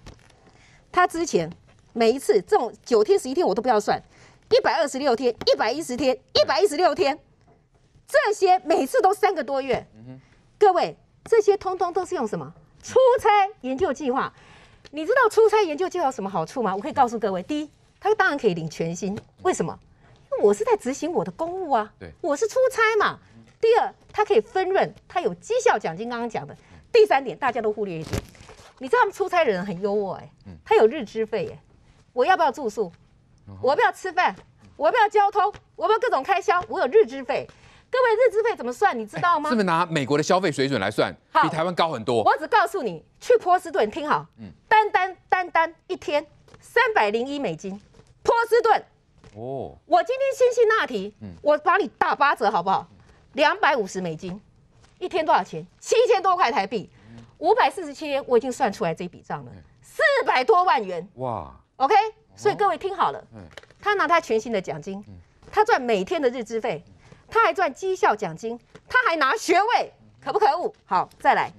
他之前每一次这种九天十一天我都不要算，一百二十六天、一百一十天、一百一十六天，这些每次都三个多月，各位这些通通都是用什么？出差研究计划。你知道出差研究计划有什么好处吗？我可以告诉各位，第一，他当然可以领全薪，为什么？我是在执行我的公务啊，对，我是出差嘛。第二，他可以分润，他有绩效奖金，刚刚讲的。第三点，大家都忽略一点，你知道他们出差人很幽默哎，他有日支费哎，我要不要住宿？我要不要吃饭？我要不要交通？我要不要各种开销？我有日支费。各位，日支费怎么算？你知道吗？是不是拿美国的消费水准来算，比台湾高很多？我只告诉你，去波士顿，听好，嗯，单单单单一天三百零一美金，波士顿。哦，我今天先去那提，我把你打八折好不好？两百五十美金，一天多少钱？七千多块台币，五百四十七天我已经算出来这笔账了，四百多万元。哇，OK，所以各位听好了，他拿他全新的奖金，他赚每天的日资费，他还赚绩效奖金，他还拿学位，可不可恶？好，再来，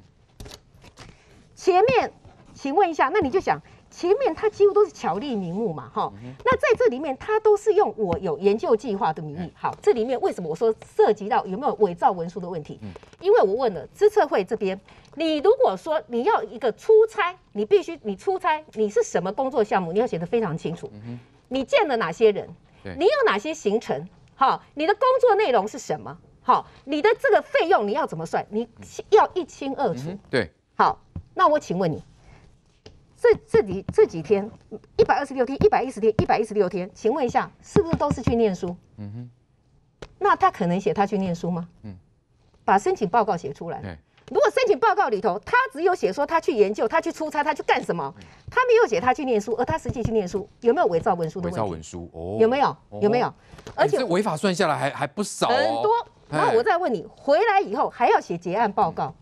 前面，请问一下，那你就想。前面它几乎都是巧立名目嘛，哈，那在这里面它都是用我有研究计划的名义。好，这里面为什么我说涉及到有没有伪造文书的问题？嗯，因为我问了资策会这边，你如果说你要一个出差，你必须你出差你是什么工作项目，你要写得非常清楚。嗯你见了哪些人？你有哪些行程？好，你的工作内容是什么？好，你的这个费用你要怎么算？你要一清二楚。对，好，那我请问你。这这几这几天，一百二十六天、一百一十天、一百一十六天，请问一下，是不是都是去念书？嗯哼，那他可能写他去念书吗？嗯，把申请报告写出来。如果申请报告里头，他只有写说他去研究、他去出差、他去干什么，他没有写他去念书，而他实际去念书，有没有伪造文书的问题？伪造文书，哦，有没有？有没有？而且违法算下来还还不少，很多。那我再问你，回来以后还要写结案报告。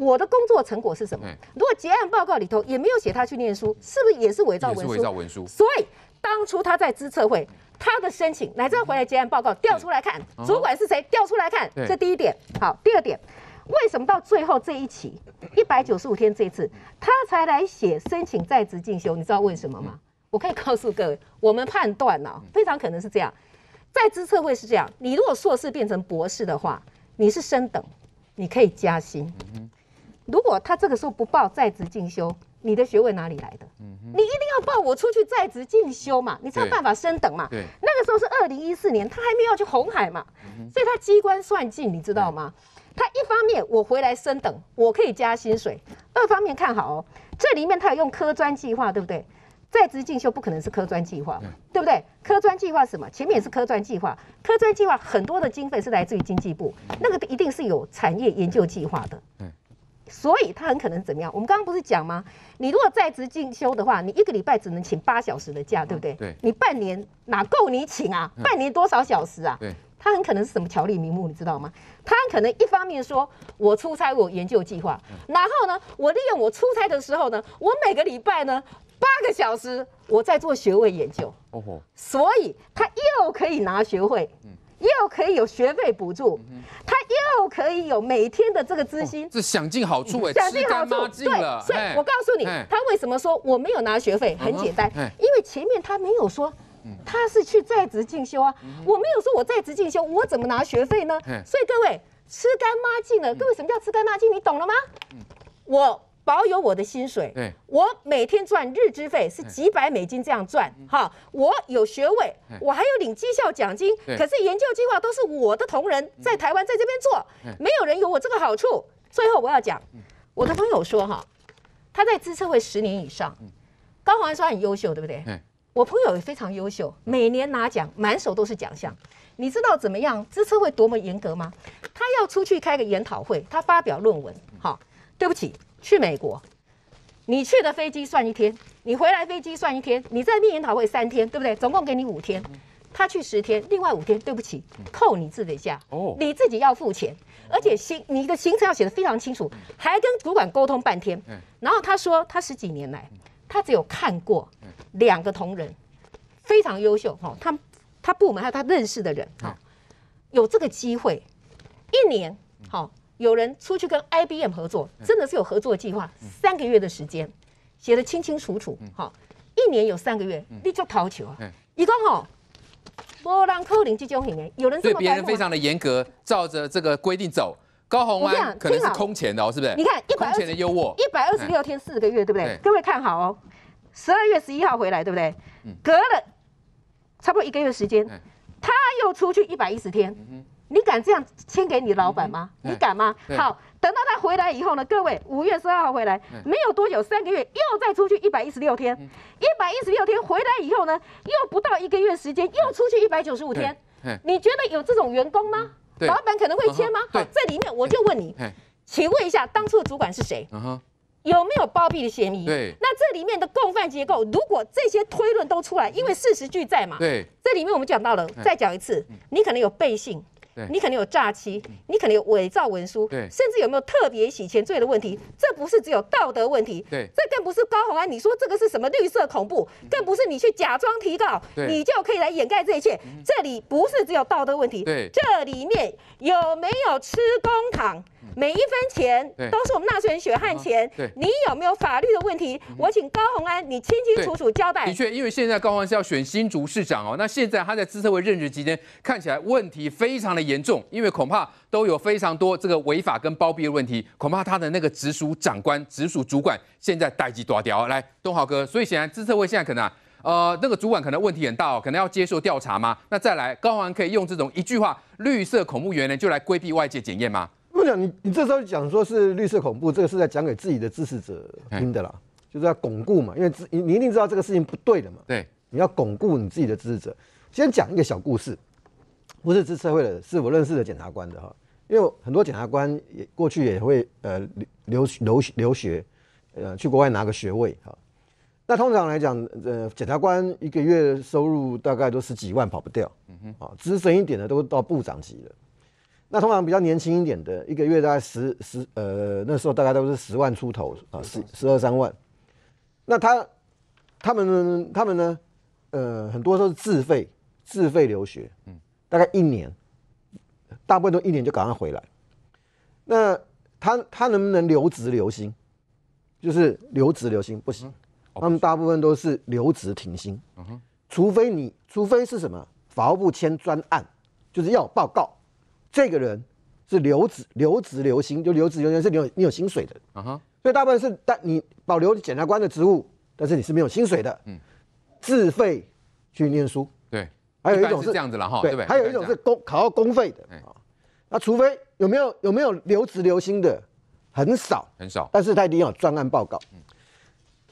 我的工作成果是什么？如果结案报告里头也没有写他去念书，是不是也是伪造文书？伪造文书。所以当初他在资策会他的申请，乃至回来结案报告调出来看，主管是谁？调出来看，这第一点。好，第二点，为什么到最后这一期一百九十五天这一次他才来写申请在职进修？你知道为什么吗？我可以告诉各位，我们判断呢，非常可能是这样。在职策会是这样，你如果硕士变成博士的话，你是升等，你可以加薪。如果他这个时候不报在职进修，你的学位哪里来的？嗯，你一定要报我出去在职进修嘛，你才有办法升等嘛。对，那个时候是二零一四年，他还没有去红海嘛，所以他机关算尽，你知道吗？他一方面我回来升等，我可以加薪水；，二方面看好哦，这里面他有用科专计划，对不对？在职进修不可能是科专计划，对不对？科专计划是什么？前面也是科专计划，科专计划很多的经费是来自于经济部，那个一定是有产业研究计划的，嗯。所以他很可能怎么样？我们刚刚不是讲吗？你如果在职进修的话，你一个礼拜只能请八小时的假，对不对？对。你半年哪够你请啊？半年多少小时啊？对。他很可能是什么条例名目，你知道吗？他可能一方面说我出差，我研究计划，然后呢，我利用我出差的时候呢，我每个礼拜呢八个小时我在做学位研究。哦所以他又可以拿学位。嗯。又可以有学费补助，他又可以有每天的这个资薪，是想尽好处哎，(laughs) 想尽好处对，所以我告诉你，他为什么说我没有拿学费？很简单，因为前面他没有说他是去在职进修啊，我没有说我在职进修，我怎么拿学费呢？所以各位吃干抹净了，各位什么叫吃干抹净？你懂了吗？我。保有我的薪水，我每天赚日资费是几百美金这样赚，哈，我有学位，我还有领绩效奖金，可是研究计划都是我的同仁在台湾在这边做，没有人有我这个好处。最后我要讲，我的朋友说哈，他在资策会十年以上，高鸿安说很优秀，对不对？我朋友也非常优秀，每年拿奖，满手都是奖项。你知道怎么样资策会多么严格吗？他要出去开个研讨会，他发表论文，哈，对不起。去美国，你去的飞机算一天，你回来飞机算一天，你在密研讨会三天，对不对？总共给你五天，他去十天，另外五天，对不起，扣你自己的假，你自己要付钱，而且行，你的行程要写得非常清楚，还跟主管沟通半天，然后他说他十几年来，他只有看过两个同仁非常优秀哈，他他部门还有他认识的人哈，有这个机会，一年好。有人出去跟 IBM 合作，真的是有合作计划，三个月的时间写的清清楚楚。好，一年有三个月，你就逃球啊！一共吼，波浪扣零这种型的，有人对别人非常的严格，照着这个规定走。高红安可能是空前的哦，是不是？你看一百二十六天四个月，对不对？各位看好哦，十二月十一号回来，对不对？隔了差不多一个月时间，他又出去一百一十天。你敢这样签给你老板吗？你敢吗？好，等到他回来以后呢？各位，五月十二号回来没有多久，三个月又再出去一百一十六天，一百一十六天回来以后呢，又不到一个月时间，又出去一百九十五天。你觉得有这种员工吗？老板可能会签吗？好，这里面我就问你，请问一下当初的主管是谁？有没有包庇的嫌疑？对，那这里面的共犯结构，如果这些推论都出来，因为事实俱在嘛。对，这里面我们讲到了，再讲一次，你可能有背信。你可能有诈欺，你可能有伪造文书，甚至有没有特别洗钱罪的问题？这不是只有道德问题，这更不是高鸿安你说这个是什么绿色恐怖，更不是你去假装提告，你就可以来掩盖这一切。这里不是只有道德问题，这里面有没有吃公帑？每一分钱都是我们纳税人血汗钱。你有没有法律的问题？我请高鸿安，你清清楚楚交代。的确，因为现在高鸿安是要选新竹市长哦，那现在他在资策会任职期间，看起来问题非常的严重，因为恐怕都有非常多这个违法跟包庇的问题，恐怕他的那个直属长官、直属主管现在待机爪掉。来，东豪哥，所以显然资策会现在可能呃那个主管可能问题很大哦，可能要接受调查吗？那再来，高鸿安可以用这种一句话绿色恐怖言呢，就来规避外界检验吗？我讲你，你这时候讲说是绿色恐怖，这个是在讲给自己的支持者听的啦，就是要巩固嘛，因为你你一定知道这个事情不对的嘛。对，你要巩固你自己的支持者。先讲一个小故事，不是支社会的，是我认识的检察官的哈。因为很多检察官也过去也会呃留留留学，呃去国外拿个学位哈。那通常来讲，呃检察官一个月收入大概都十几万，跑不掉。嗯哼，啊资深一点的都到部长级了。那通常比较年轻一点的，一个月大概十十呃，那时候大概都是十万出头啊，十十二三万。那他他们他们呢，呃，很多都是自费自费留学，嗯，大概一年，大部分都一年就赶快回来。那他他能不能留职留薪？就是留职留薪不行，他们大部分都是留职停薪。除非你除非是什么法务部签专案，就是要报告。这个人是留职留职留薪，就留职留薪是你有你有薪水的啊哈，所以大部分是但你保留检察官的职务，但是你是没有薪水的，嗯，自费去念书，对，还有一种是这样子了哈，对不对？还有一种是公考到公费的啊，那除非有没有有没有留职留薪的很少很少，但是他一定要专案报告，嗯。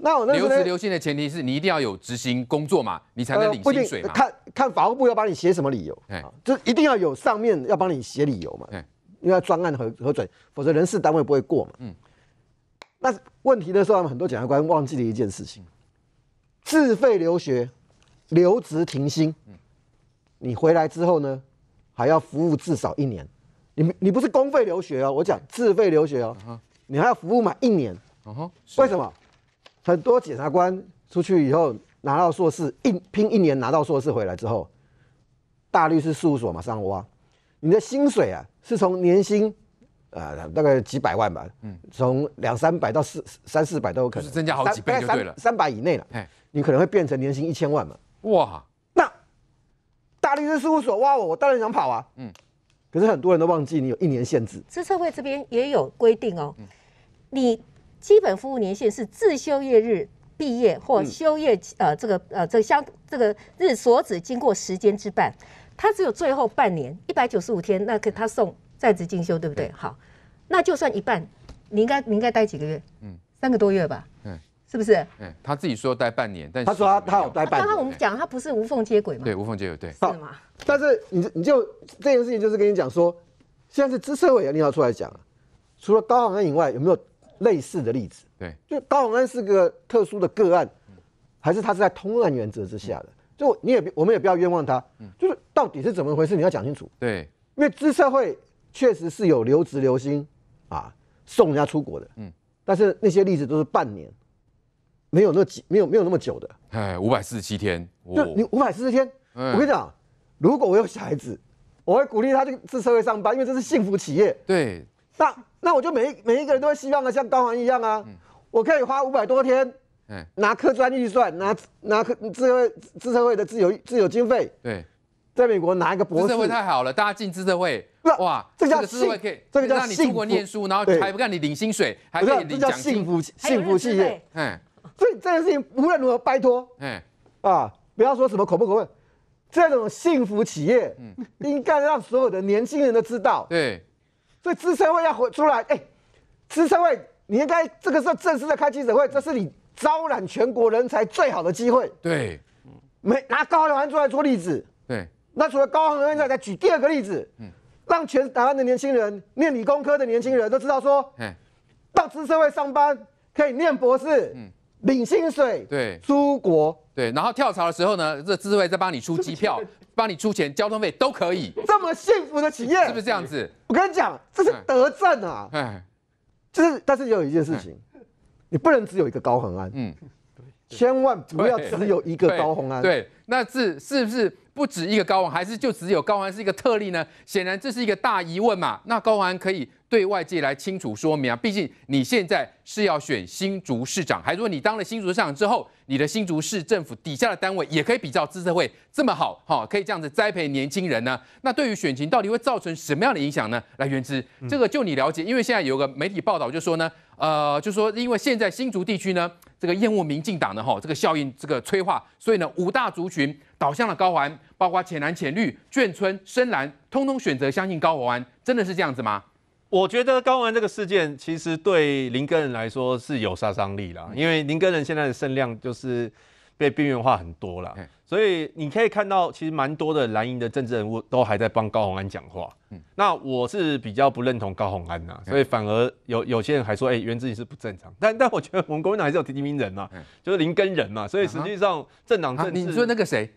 那我留职留薪的前提是你一定要有执行工作嘛，你才能领薪水嘛。看看法务部要帮你写什么理由，哎，就一定要有上面要帮你写理由嘛，因为专案核核准，否则人事单位不会过嘛。嗯，那问题的时候，很多检察官忘记了一件事情：自费留学、留职停薪。嗯，你回来之后呢，还要服务至少一年。你你不是公费留学哦，我讲自费留学哦，你还要服务满一年。为什么？很多检察官出去以后拿到硕士，一拼一年拿到硕士回来之后，大律师事务所马上挖，你的薪水啊是从年薪，呃大概几百万吧，嗯，从两三百到四三四百都有可能，是增加好几倍就对了，三百以内了，你可能会变成年薪一千万嘛，哇，那大律师事务所挖我，我当然想跑啊，嗯，可是很多人都忘记你有一年限制，资策会这边也有规定哦，你。基本服务年限是自休业日毕业或休业呃，这个呃，这相这个日所指经过时间之半，他只有最后半年一百九十五天，那可他送在职进修，对不对？好，那就算一半，你应该你应该待几个月？嗯，三个多月吧。嗯，是不是？嗯，他自己说待半年，但他说他他有待半。年。刚刚我们讲他不是无缝接轨吗？对，无缝接轨对。是吗？但是你你就这件事情就是跟你讲说，现在是资社会啊，你要出来讲除了高行以外，有没有？类似的例子，对，就高鸿安是个特殊的个案，还是他是在通案原则之下的？就你也我们也不要冤枉他，嗯，就是到底是怎么回事，你要讲清楚，对，因为资社会确实是有留职留薪啊，送人家出国的，嗯，但是那些例子都是半年，没有那么几没有没有那么久的，哎，五百四十七天，对你五百四十天，我跟你讲，如果我有小孩子，我会鼓励他去自社会上班，因为这是幸福企业，对。那那我就每一每一个人都会希望啊，像高黄一样啊，我可以花五百多天，拿客专预算，拿拿自资自社会的自由自由经费，对，在美国拿一个博士，太好了，大家进自社会，哇，这叫可以，这个叫你出国念书然后还不让你领薪水，可以领叫幸福幸福企业，嗯，以这件事情无论如何拜托，嗯，啊，不要说什么口不口问，这种幸福企业，嗯，应该让所有的年轻人都知道，对。资策会要回出来，哎，资策会，你应该这个时候正式的开记者会，这是你招揽全国人才最好的机会。对，没拿高雄人来做例子。对，那除了高雄人才，再举第二个例子，嗯，让全台湾的年轻人、念理工科的年轻人都知道说，到资策会上班可以念博士，嗯，领薪水，对，出国，对，然后跳槽的时候呢，这资策会再帮你出机票。(laughs) 帮你出钱交通费都可以，这么幸福的企业是不是这样子？我跟你讲，这是德政啊！哎，就是，但是有一件事情，你不能只有一个高恒安，嗯，千万不要只有一个高恒安。对，那是是不是不止一个高恒，还是就只有高恒是一个特例呢？显然这是一个大疑问嘛。那高恒可以。对外界来清楚说明啊，毕竟你现在是要选新竹市长，还是说你当了新竹市长之后，你的新竹市政府底下的单位也可以比较资色会这么好，哈，可以这样子栽培年轻人呢？那对于选情到底会造成什么样的影响呢？来，源之，这个就你了解，因为现在有个媒体报道就说呢，呃，就说因为现在新竹地区呢，这个厌恶民进党的哈，这个效应，这个催化，所以呢，五大族群倒向了高环，包括浅蓝、浅绿、眷村、深蓝，通通选择相信高安，真的是这样子吗？我觉得高玩这个事件，其实对林根人来说是有杀伤力啦，因为林根人现在的声量就是被边缘化很多了，所以你可以看到，其实蛮多的蓝营的政治人物都还在帮高鸿安讲话。嗯，那我是比较不认同高鸿安呐，所以反而有有些人还说，哎，袁志颖是不正常。但但我觉得我们国民党还是有提名人嘛，就是林根人嘛，所以实际上政党政治。你说那个谁？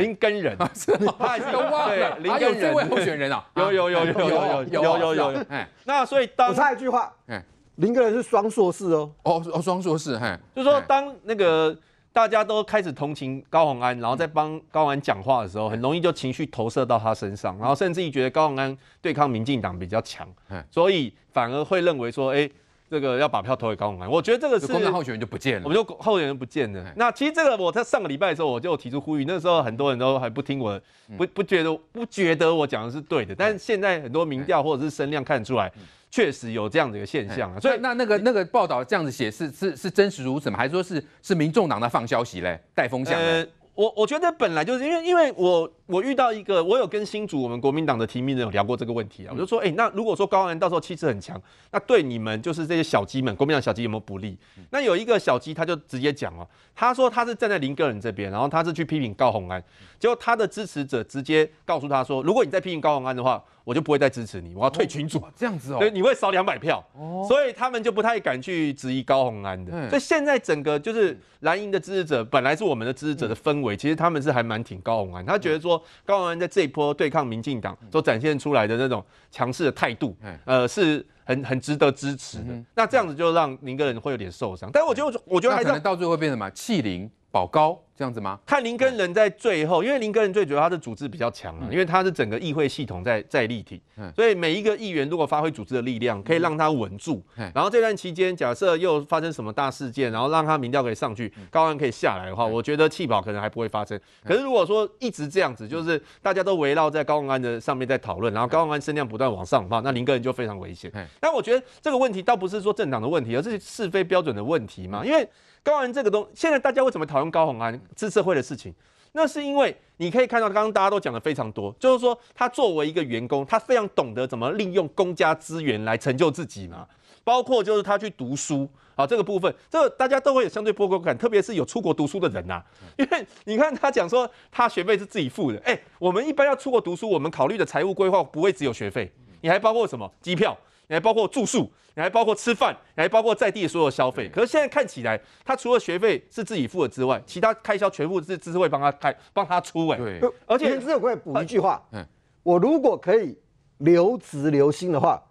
林根人，(laughs) 他忘了，林根人位候选人啊，有有有有有有有有有，哎，那所以当他一句话，哎，林根人是双硕士哦，哦哦双硕士，哎，就是说当那个大家都开始同情高宏安，然后在帮高宏安讲话的时候，很容易就情绪投射到他身上，然后甚至于觉得高宏安对抗民进党比较强，所以反而会认为说，哎。这个要把票投给高永来，我觉得这个是共候党人就不见了，我们就后选人不见了。那其实这个我在上个礼拜的时候我就提出呼吁，那时候很多人都还不听我，不不觉得不觉得我讲的是对的。但是现在很多民调或者是声量看出来，确实有这样的一个现象。所以那那个那个报道这样子写是是是真实如此吗？还是说，是是民众党在放消息嘞，带风向？呃，我我觉得本来就是因为因为我。我遇到一个，我有跟新主我们国民党的提名人有聊过这个问题啊，我就说，哎，那如果说高安到时候气势很强，那对你们就是这些小鸡们，国民党小鸡有不利。那有一个小鸡他就直接讲啊，他说他是站在林个人这边，然后他是去批评高红安，结果他的支持者直接告诉他说，如果你再批评高红安的话，我就不会再支持你，我要退群主，这样子哦，所以你会少两百票，所以他们就不太敢去质疑高红安的。所以现在整个就是蓝营的支持者，本来是我们的支持者的氛围，其实他们是还蛮挺高红安，他觉得说。高文渊在这一波对抗民进党所展现出来的那种强势的态度，呃，是很很值得支持的。那这样子就让林个人会有点受伤，但我觉得我觉得还是到最后变成什么弃林。保高这样子吗？看林根人在最后，因为林根人最主要他的组织比较强啊，因为他是整个议会系统在在立体，所以每一个议员如果发挥组织的力量，可以让他稳住。然后这段期间，假设又发生什么大事件，然后让他民调可以上去，高安可以下来的话，我觉得弃保可能还不会发生。可是如果说一直这样子，就是大家都围绕在高安的上面在讨论，然后高安声量不断往上放，那林根人就非常危险。但我觉得这个问题倒不是说政党的问题，而是是非标准的问题嘛，因为。高安这个东，现在大家为什么讨论高红安资社会的事情？那是因为你可以看到，刚刚大家都讲的非常多，就是说他作为一个员工，他非常懂得怎么利用公家资源来成就自己嘛。包括就是他去读书啊，这个部分，这大家都会有相对波光感，特别是有出国读书的人呐。因为你看他讲说，他学费是自己付的。哎，我们一般要出国读书，我们考虑的财务规划不会只有学费，你还包括什么机票？你还包括住宿，你还包括吃饭，你还包括在地的所有消费。可是现在看起来，他除了学费是自己付的之外，其他开销全部是知识会帮他开、帮他出。哎，对。而且，识会补一句话：，嗯，我如果可以留职留薪的话，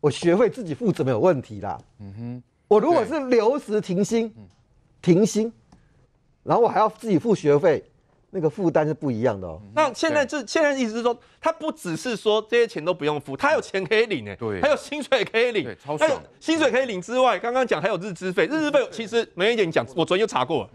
我学费自己付怎没有问题啦？嗯哼，我如果是留职停薪，停薪，然后我还要自己付学费。那个负担是不一样的哦。那现在这现在意思是说，他不只是说这些钱都不用付，他有钱可以领呢。对，还有薪水可以领，超爽。还有薪水可以领之外，刚刚讲还有日资费，日资费其实没一点讲，我昨天又查过了。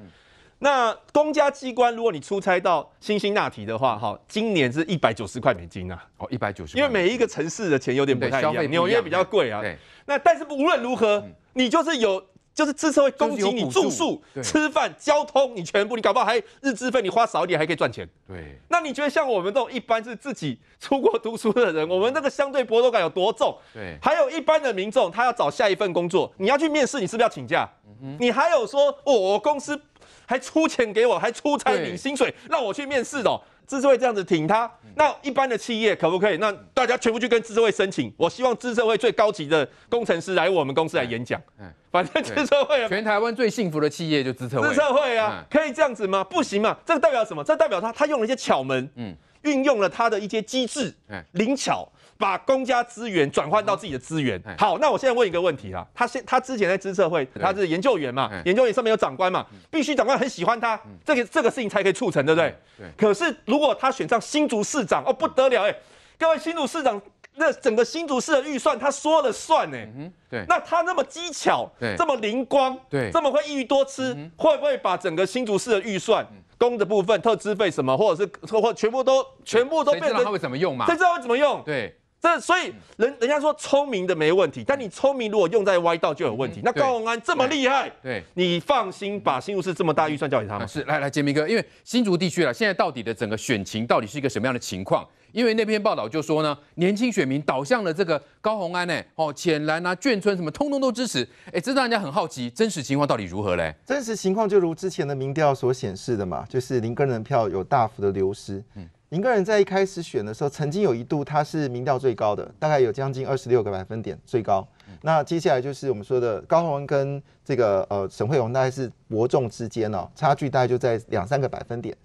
那公家机关如果你出差到新星那提的话，哈，今年是一百九十块美金呐，哦，一百九十，因为每一个城市的钱有点不太一样，纽约比较贵啊。那但是无论如何，你就是有。就是支持会供给你住宿、吃饭、交通，你全部，你搞不好还日资费，你花少一点还可以赚钱。对，那你觉得像我们这种一般是自己出国读书的人，我们那个相对剥夺感有多重？对，还有一般的民众，他要找下一份工作，你要去面试，你是不是要请假？你还有说，我公司还出钱给我，还出差领薪水，让我去面试哦。智慧这样子挺他，那一般的企业可不可以？那大家全部去跟智慧申请？我希望智慧最高级的工程师来我们公司来演讲。嗯，(laughs) 反正智社会全台湾最幸福的企业就智社会。资社会啊，可以这样子吗？不行嘛，这个代表什么？这代表他他用了一些巧门，嗯，运用了他的一些机制，嗯，灵巧。把公家资源转换到自己的资源。好，那我现在问一个问题啦。他现他之前在资策会，他是研究员嘛？研究员上面有长官嘛？必须长官很喜欢他，这个这个事情才可以促成，对不对？对。可是如果他选上新竹市长，哦不得了哎！各位新竹市长，那整个新竹市的预算他说了算嗯，对。那他那么机巧，对，这么灵光，对，这么会欲多吃，会不会把整个新竹市的预算公的部分、特支费什么，或者是或全部都全部都变成？谁知道他会怎么用嘛？谁知道会怎么用？对。这所以人人家说聪明的没问题，但你聪明如果用在歪道就有问题。那高鸿安这么厉害，对，你放心把新竹市这么大预算交给他吗？是，来来，杰明哥，因为新竹地区啊，现在到底的整个选情到底是一个什么样的情况？因为那篇报道就说呢，年轻选民倒向了这个高鸿安呢，哦，浅蓝啊、眷村什么通通都支持，哎，这让人家很好奇，真实情况到底如何嘞？真实情况就如之前的民调所显示的嘛，就是林根人票有大幅的流失。嗯。林个人在一开始选的时候，曾经有一度他是民调最高的，大概有将近二十六个百分点最高。那接下来就是我们说的高鸿文跟这个呃沈慧荣，大概是伯仲之间哦，差距大概就在两三个百分点。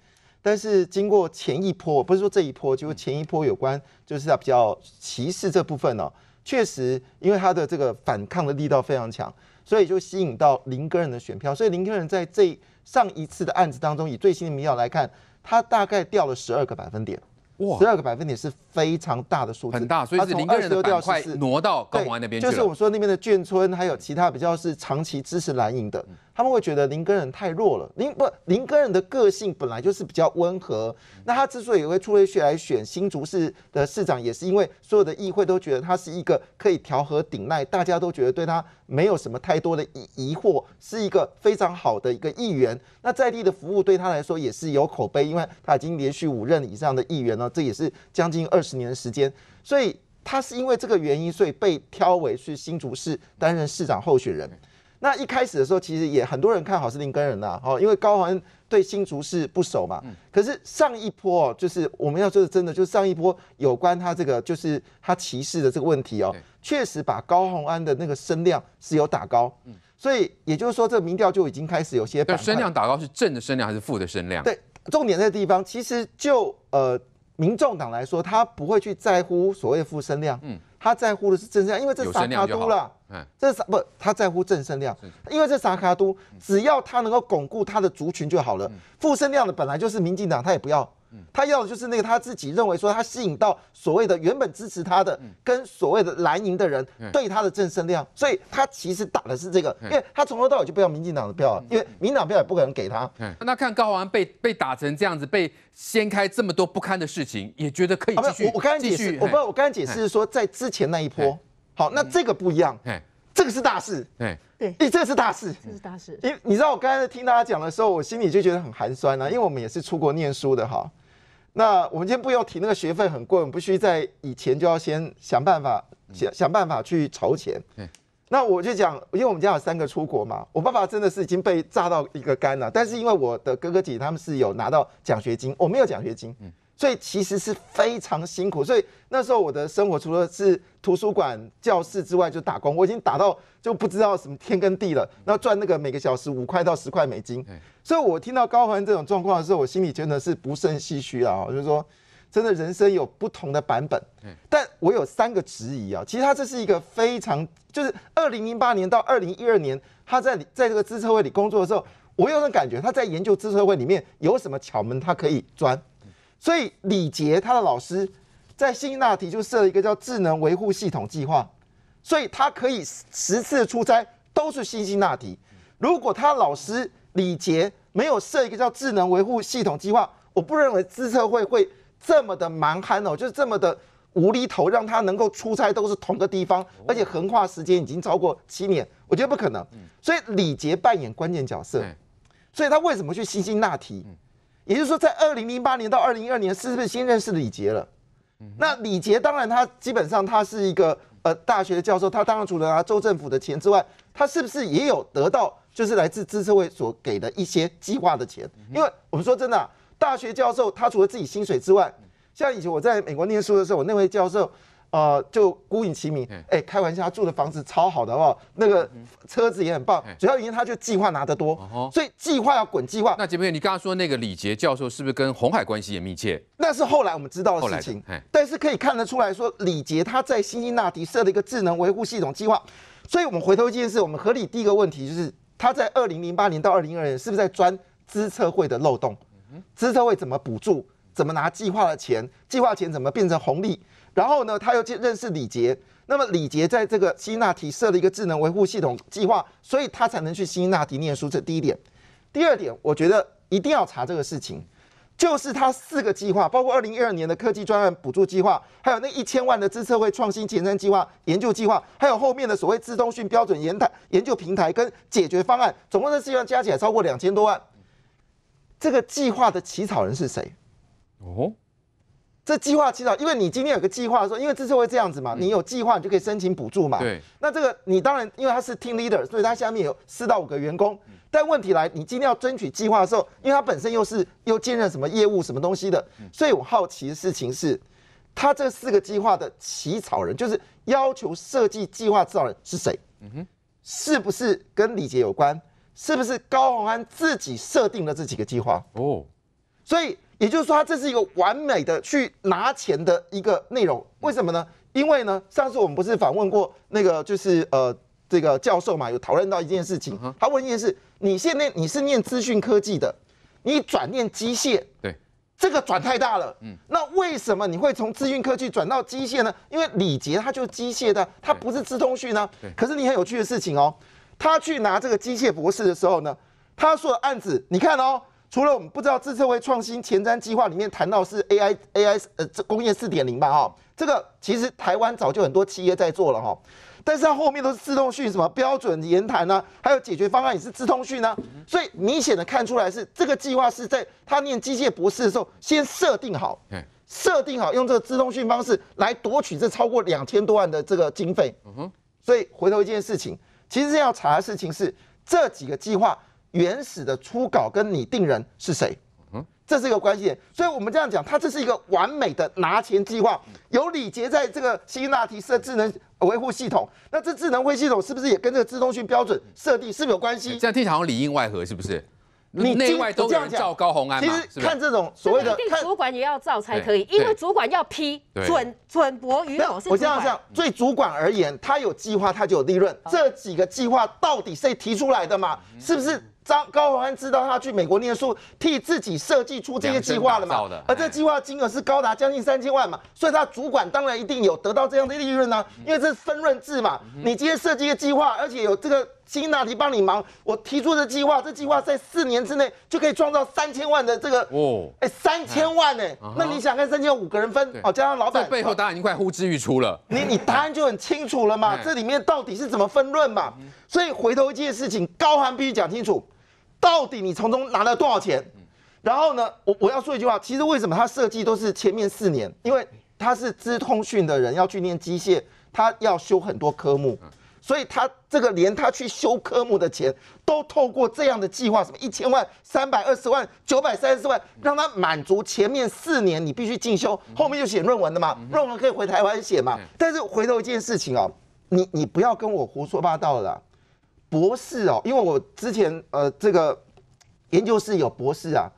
但是经过前一波，不是说这一波，就是前一波有关，就是他比较歧视这部分哦，确实因为他的这个反抗的力道非常强，所以就吸引到林个人的选票。所以林个人在这上一次的案子当中，以最新的民调来看。它大概掉了十二个百分点，哇，十二个百分点是非常大的数字，很大，所以是从二十六掉四，挪到高鸿那边去就是我说那边的眷村，还有其他比较是长期支持蓝营的。他们会觉得林根人太弱了，林不林根人的个性本来就是比较温和。那他之所以会出列去来选新竹市的市长，也是因为所有的议会都觉得他是一个可以调和顶赖，大家都觉得对他没有什么太多的疑疑惑，是一个非常好的一个议员。那在地的服务对他来说也是有口碑，因为他已经连续五任以上的议员了，这也是将近二十年的时间。所以他是因为这个原因，所以被挑为是新竹市担任市长候选人。那一开始的时候，其实也很多人看好施林跟人呐，哦，因为高宏对新竹是不熟嘛。可是上一波哦，就是我们要说真的，就是上一波有关他这个就是他歧视的这个问题哦，确实把高宏安的那个声量是有打高。嗯。所以也就是说，这民调就已经开始有些。但声量打高是正的声量还是负的声量？对，重点在地方。其实就呃，民众党来说，他不会去在乎所谓负声量。嗯。他在乎的是正生量，因为这是卡都了。嗯，这是不他在乎正生量，因为这撒卡都只要他能够巩固他的族群就好了。负生量的本来就是民进党，他也不要。他要的就是那个他自己认为说他吸引到所谓的原本支持他的跟所谓的蓝营的人对他的正胜量，所以他其实打的是这个，因为他从头到尾就不要民进党的票因为民党票也不可能给他。那看高华安被被打成这样子，被掀开这么多不堪的事情，也觉得可以继续。我我刚刚解释，我不知道我刚刚解释是说在之前那一波，好，那这个不一样。这个是大事，对对，你这是大事，这是大事。因你知道，我刚才听大家讲的时候，我心里就觉得很寒酸呢，因为我们也是出国念书的哈。那我们天不要提那个学费很贵，不需在以前就要先想办法想想办法去筹钱。那我就讲，因为我们家有三个出国嘛，我爸爸真的是已经被炸到一个干了，但是因为我的哥哥姐他们是有拿到奖学金，我没有奖学金。嗯。所以其实是非常辛苦，所以那时候我的生活除了是图书馆、教室之外，就打工。我已经打到就不知道什么天跟地了。然后赚那个每个小时五块到十块美金。所以我听到高恒这种状况的时候，我心里真的是不胜唏嘘啊。就是说，真的人生有不同的版本。但我有三个质疑啊。其实他这是一个非常，就是二零零八年到二零一二年，他在在这个资策会里工作的时候，我有种感觉，他在研究资策会里面有什么巧门，他可以钻。所以李杰他的老师在新津那提就设了一个叫智能维护系统计划，所以他可以十次出差都是新津那提。如果他老师李杰没有设一个叫智能维护系统计划，我不认为资策会会这么的蛮憨哦，就是这么的无厘头，让他能够出差都是同个地方，而且横跨时间已经超过七年，我觉得不可能。所以李杰扮演关键角色，所以他为什么去新津那提？也就是说，在二零零八年到二零一二年，是不是新认识李杰了？那李杰当然，他基本上他是一个呃大学的教授，他当然除了拿州政府的钱之外，他是不是也有得到就是来自支持会所给的一些计划的钱？因为我们说真的，大学教授他除了自己薪水之外，像以前我在美国念书的时候，我那位教授。呃，就孤影其名，哎，开玩笑，住的房子超好的哦，那个车子也很棒，主要原因他就计划拿得多，所以计划要滚计划。那姐妹，你刚刚说那个李杰教授是不是跟红海关系也密切？那是后来我们知道的事情，但是可以看得出来说，李杰他在辛辛纳迪设了一个智能维护系统计划，所以我们回头一件事，我们合理第一个问题就是他在二零零八年到二零二年是不是在钻资策会的漏洞？资策会怎么补助？怎么拿计划的钱？计划钱怎么变成红利？然后呢，他又去认识李杰。那么李杰在这个新纳提设了一个智能维护系统计划，所以他才能去新纳提念书。这第一点。第二点，我觉得一定要查这个事情，就是他四个计划，包括二零一二年的科技专案补助计划，还有那一千万的资策会创新前瞻计划研究计划，还有后面的所谓自通讯标准研台研究平台跟解决方案，总共这四项加起来超过两千多万。这个计划的起草人是谁？哦。这计划起草，因为你今天有个计划说，因为这次会这样子嘛，你有计划你就可以申请补助嘛。对。那这个你当然，因为他是 team leader，所以他下面有四到五个员工。但问题来，你今天要争取计划的时候，因为他本身又是又兼任什么业务什么东西的，所以我好奇的事情是，他这四个计划的起草人，就是要求设计计划制造人是谁？嗯哼，是不是跟李杰有关？是不是高鸿安自己设定了这几个计划？哦。所以也就是说，他这是一个完美的去拿钱的一个内容，为什么呢？因为呢，上次我们不是访问过那个就是呃这个教授嘛，有讨论到一件事情。他问一件事：，你现在你是念资讯科技的，你转念机械，对，这个转太大了。嗯，那为什么你会从资讯科技转到机械呢？因为李杰他就是机械的，他不是资通讯呢。可是你很有趣的事情哦，他去拿这个机械博士的时候呢，他说的案子，你看哦。除了我们不知道自测会创新前瞻计划里面谈到是 AI AI 呃这工业四点零吧哈，这个其实台湾早就很多企业在做了哈，但是它后面都是自动讯什么标准言谈呢，还有解决方案也是自通讯呢，所以明显的看出来是这个计划是在他念机械博士的时候先设定好，设定好用这个自通讯方式来夺取这超过两千多万的这个经费，嗯哼，所以回头一件事情，其实要查的事情是这几个计划。原始的初稿跟你定人是谁？嗯，这是一个关系所以我们这样讲，他这是一个完美的拿钱计划。有李杰在这个新纳提设智能维护系统，那这智能会系统是不是也跟这个自通讯标准设定是不是有关系？这样听起来好像里应外合，是不是？你内外都要照高洪安。其实看这种所谓的主管也要照才可以，因为主管要批准准博于哦。我这样讲，对主管而言，他有计划，他就有利润。这几个计划到底谁提出来的嘛？是不是？张高鸿安知道他去美国念书，替自己设计出这些计划了嘛？而这计划金额是高达将近三千万嘛？所以他主管当然一定有得到这样的利润呐，因为这是分润制嘛。你今天设计个计划，而且有这个新纳提帮你忙，我提出的计划，这计划在四年之内就可以创造三千万的这个哦，哎三千万呢？那你想看三千五个人分哦，加上老板，背后答案已经快呼之欲出了。你你答案就很清楚了嘛？这里面到底是怎么分润嘛？所以回头一件事情，高寒必须讲清楚。到底你从中拿了多少钱？然后呢，我我要说一句话，其实为什么他设计都是前面四年，因为他是资通讯的人要去念机械，他要修很多科目，所以他这个连他去修科目的钱都透过这样的计划，什么一千万、三百二十万、九百三十万，让他满足前面四年你必须进修，后面就写论文的嘛，论文可以回台湾写嘛。但是回头一件事情啊，你你不要跟我胡说八道了。博士哦，因为我之前呃，这个研究室有博士啊，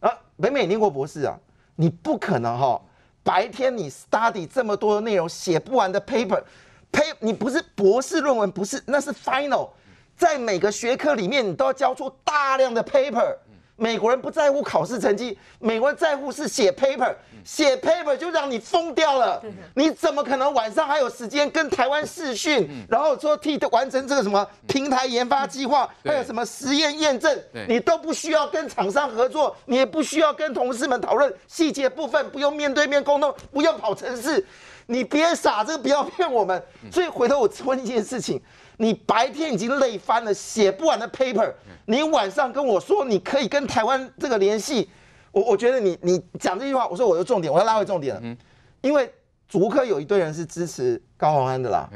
啊，北美英国博士啊，你不可能哈，白天你 study 这么多的内容，写不完的 paper，p a y 你不是博士论文，不是，那是 final，在每个学科里面，你都要交出大量的 paper。美国人不在乎考试成绩，美国人在乎是写 paper，写 paper 就让你疯掉了。你怎么可能晚上还有时间跟台湾视讯，然后说替完成这个什么平台研发计划，还有什么实验验证？你都不需要跟厂商合作，你也不需要跟同事们讨论细节部分，不用面对面沟通，不用跑城市。你别傻，这个不要骗我们。所以回头我问一件事情。你白天已经累翻了，写不完的 paper，你晚上跟我说你可以跟台湾这个联系，我我觉得你你讲这句话，我说我的重点，我要拉回重点了，因为主客有一堆人是支持高宏安的啦，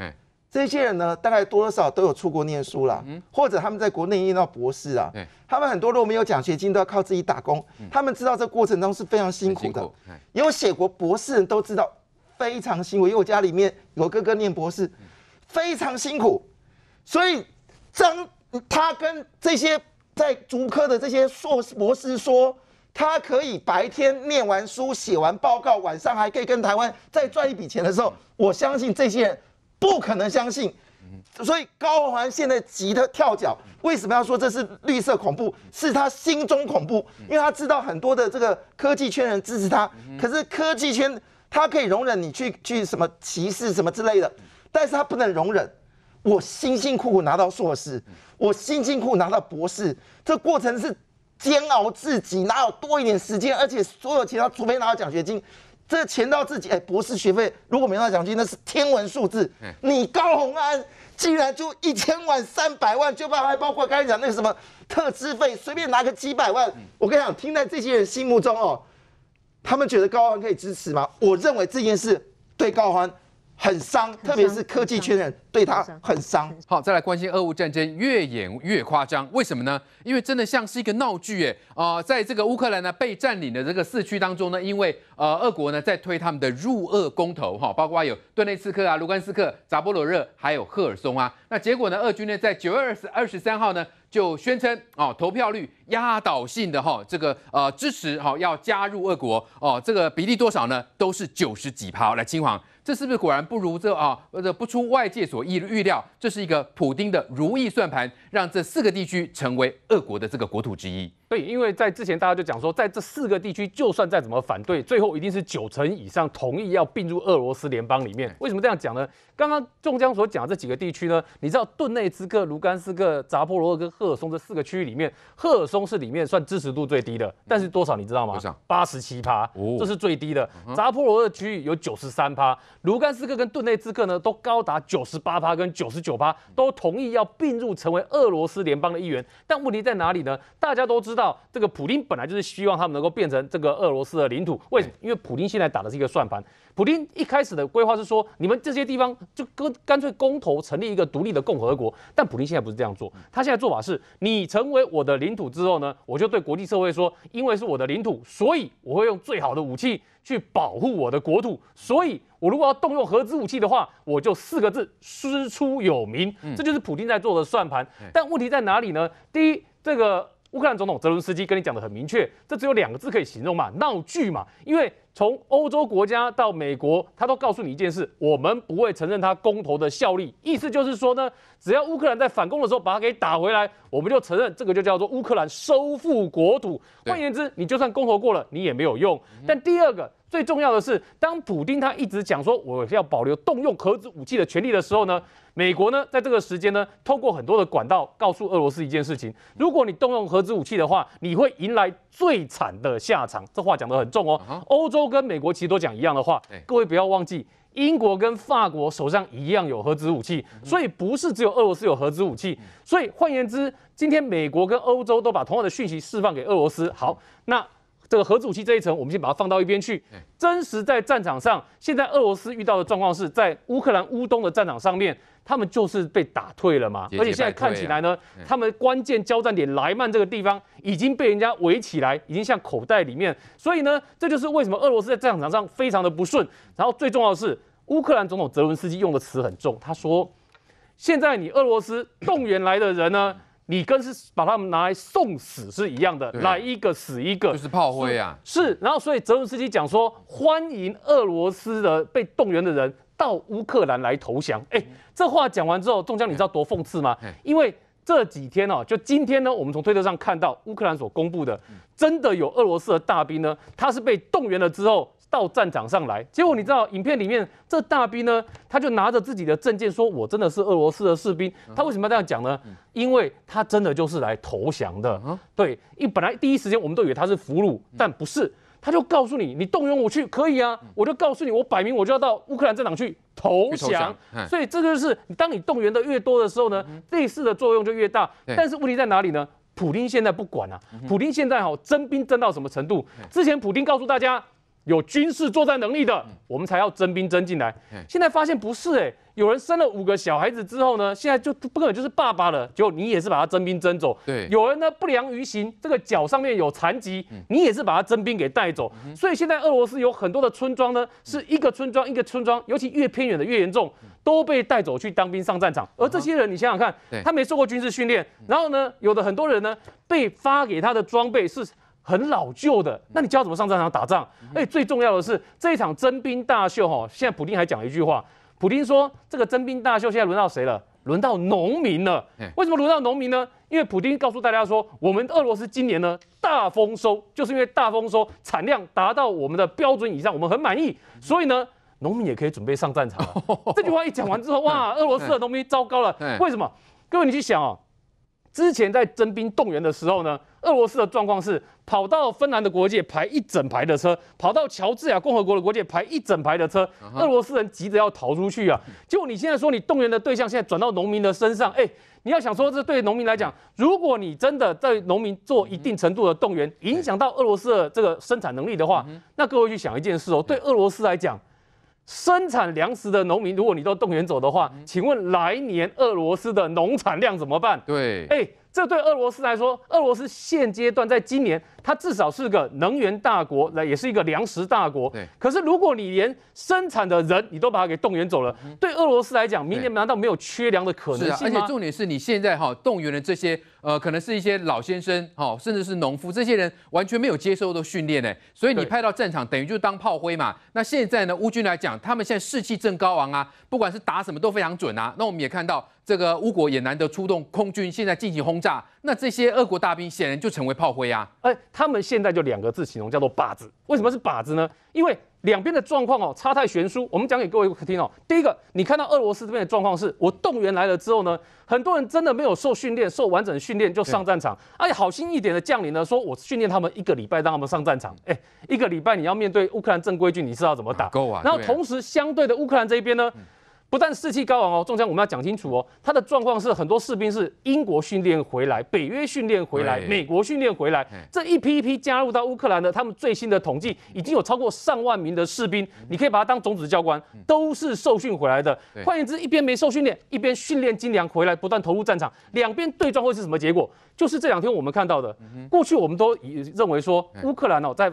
这些人呢大概多多少都有出国念书嗯、或者他们在国内念到博士啊，他们很多如果没有奖学金都要靠自己打工，他们知道这过程中是非常辛苦的，因为写过博士人都知道非常辛苦，因为我家里面有哥哥念博士，非常辛苦。所以，张他跟这些在竹科的这些硕士博士说，他可以白天念完书、写完报告，晚上还可以跟台湾再赚一笔钱的时候，我相信这些人不可能相信。所以高环现在急的跳脚，为什么要说这是绿色恐怖？是他心中恐怖，因为他知道很多的这个科技圈人支持他，可是科技圈他可以容忍你去去什么歧视什么之类的，但是他不能容忍。我辛辛苦苦拿到硕士，我辛辛苦苦拿到博士，这过程是煎熬自己，哪有多一点时间？而且所有钱要除非拿到奖学金，这钱到自己哎，博士学费如果没拿到奖学金，那是天文数字。你高红安竟然就一千万三百万，就包括刚才讲那个什么特支费，随便拿个几百万。我跟你讲，听在这些人心目中哦，他们觉得高安可以支持吗？我认为这件事对高安很伤，特别是科技圈人。对他很伤。好，再来关心俄乌战争越演 (laughs) 越夸张，为什么呢？因为真的像是一个闹剧耶啊！在这个乌克兰呢被占领的这个市区当中呢，因为呃，俄国呢在推他们的入俄公投哈，包括有顿内茨克啊、卢甘斯克、扎波罗热，还有赫尔松啊。那结果呢，俄军呢在九月二十二十三号呢就宣称哦，投票率压倒性的哈这个呃支持哈要加入俄国哦，这个比例多少呢？都是九十几趴。来，青黄，这是不是果然不如这啊？这不出外界所。意预料，这是一个普丁的如意算盘，让这四个地区成为俄国的这个国土之一。对，因为在之前大家就讲说，在这四个地区，就算再怎么反对，最后一定是九成以上同意要并入俄罗斯联邦里面。为什么这样讲呢？刚刚中江所讲的这几个地区呢？你知道顿内兹克、卢甘斯克、扎波罗跟赫尔松这四个区域里面，赫尔松是里面算支持度最低的，但是多少你知道吗？八十七趴，这是最低的。扎波罗的区域有九十三趴，卢甘斯克跟顿内兹克呢，都高达九十八趴跟九十九趴，都同意要并入成为俄罗斯联邦的一员。但问题在哪里呢？大家都知道。到这个普丁本来就是希望他们能够变成这个俄罗斯的领土，为什因为普丁现在打的是一个算盘。普丁一开始的规划是说，你们这些地方就跟干脆公投成立一个独立的共和国。但普丁现在不是这样做，他现在做法是，你成为我的领土之后呢，我就对国际社会说，因为是我的领土，所以我会用最好的武器去保护我的国土。所以，我如果要动用核子武器的话，我就四个字，师出有名。这就是普丁在做的算盘。但问题在哪里呢？第一，这个。乌克兰总统泽伦斯基跟你讲的很明确，这只有两个字可以形容嘛，闹剧嘛，因为。从欧洲国家到美国，他都告诉你一件事：我们不会承认他公投的效力。意思就是说呢，只要乌克兰在反攻的时候把它给打回来，我们就承认这个就叫做乌克兰收复国土。换言之，你就算公投过了，你也没有用。但第二个最重要的是，当普丁他一直讲说我要保留动用核子武器的权利的时候呢，美国呢在这个时间呢，透过很多的管道告诉俄罗斯一件事情：如果你动用核子武器的话，你会迎来最惨的下场。这话讲得很重哦，欧洲。跟美国其实都讲一样的话，各位不要忘记，英国跟法国手上一样有核子武器，所以不是只有俄罗斯有核子武器，所以换言之，今天美国跟欧洲都把同样的讯息释放给俄罗斯。好，那。这个核武器这一层，我们先把它放到一边去。真实在战场上，现在俄罗斯遇到的状况是在乌克兰乌东的战场上面，他们就是被打退了嘛。而且现在看起来呢，他们关键交战点莱曼这个地方已经被人家围起来，已经像口袋里面。所以呢，这就是为什么俄罗斯在战场上非常的不顺。然后最重要的是，乌克兰总统泽伦斯基用的词很重，他说：“现在你俄罗斯动员来的人呢？”你跟是把他们拿来送死是一样的，来一个死一个，就是炮灰啊。是，然后所以泽连斯基讲说，欢迎俄罗斯的被动员的人到乌克兰来投降。哎，这话讲完之后，中将你知道多讽刺吗？因为这几天呢，就今天呢，我们从推特上看到乌克兰所公布的，真的有俄罗斯的大兵呢，他是被动员了之后。到战场上来，结果你知道，影片里面这大兵呢，他就拿着自己的证件说：“我真的是俄罗斯的士兵。”他为什么要这样讲呢？因为他真的就是来投降的。对，一本来第一时间我们都以为他是俘虏，但不是，他就告诉你，你动员我去可以啊，我就告诉你，我摆明我就要到乌克兰战场去投降。所以这就是，当你动员的越多的时候呢，类似的作用就越大。但是问题在哪里呢？普京现在不管了，普京现在好征兵征到什么程度？之前普京告诉大家。有军事作战能力的，我们才要征兵征进来。现在发现不是哎，有人生了五个小孩子之后呢，现在就不可能就是爸爸了，就你也是把他征兵征走。对，有人呢不良于行，这个脚上面有残疾，你也是把他征兵给带走。所以现在俄罗斯有很多的村庄呢，是一个村庄一个村庄，尤其越偏远的越严重，都被带走去当兵上战场。而这些人，你想想看，他没受过军事训练，然后呢，有的很多人呢被发给他的装备是。很老旧的，那你教怎么上战场打仗？哎，最重要的是这一场征兵大秀哈，现在普京还讲一句话，普京说这个征兵大秀现在轮到谁了？轮到农民了。为什么轮到农民呢？因为普京告诉大家说，我们俄罗斯今年呢大丰收，就是因为大丰收产量达到我们的标准以上，我们很满意，所以呢农民也可以准备上战场。(laughs) 这句话一讲完之后，哇，俄罗斯的农民糟糕了。(laughs) 为什么？各位你去想哦。之前在征兵动员的时候呢，俄罗斯的状况是跑到芬兰的国界排一整排的车，跑到乔治亚共和国的国界排一整排的车，俄罗斯人急着要逃出去啊。就你现在说你动员的对象现在转到农民的身上，哎，你要想说这对农民来讲，如果你真的在农民做一定程度的动员，影响到俄罗斯的这个生产能力的话，那各位去想一件事哦，对俄罗斯来讲。生产粮食的农民，如果你都动员走的话，请问来年俄罗斯的农产量怎么办？对，哎，这对俄罗斯来说，俄罗斯现阶段在今年。它至少是个能源大国，那也是一个粮食大国。可是如果你连生产的人你都把它给动员走了，对俄罗斯来讲，明年难道没有缺粮的可能？是啊。而且重点是你现在哈动员的这些呃，可能是一些老先生哈，甚至是农夫，这些人完全没有接受过训练呢。所以你派到战场等于就是当炮灰嘛。那现在呢，乌军来讲，他们现在士气正高昂啊，不管是打什么都非常准啊。那我们也看到这个乌国也难得出动空军，现在进行轰炸。那这些俄国大兵显然就成为炮灰啊。哎。他们现在就两个字形容叫做“靶子”。为什么是靶子呢？因为两边的状况哦差太悬殊。我们讲给各位听哦，第一个，你看到俄罗斯这边的状况是，我动员来了之后呢，很多人真的没有受训练、受完整训练就上战场。且好心一点的将领呢，说我训练他们一个礼拜，让他们上战场。哎，一个礼拜你要面对乌克兰正规军，你知道怎么打？够啊！然后同时，相对的乌克兰这一边呢？不但士气高昂哦，中将，我们要讲清楚哦。他的状况是，很多士兵是英国训练回来、北约训练回来、美国训练回来，这一批一批加入到乌克兰的。他们最新的统计已经有超过上万名的士兵，你可以把他当种指教官，都是受训回来的。换言之，一边没受训练，一边训练精良回来，不断投入战场，两边对撞会是什么结果？就是这两天我们看到的。过去我们都以认为说，乌克兰哦，在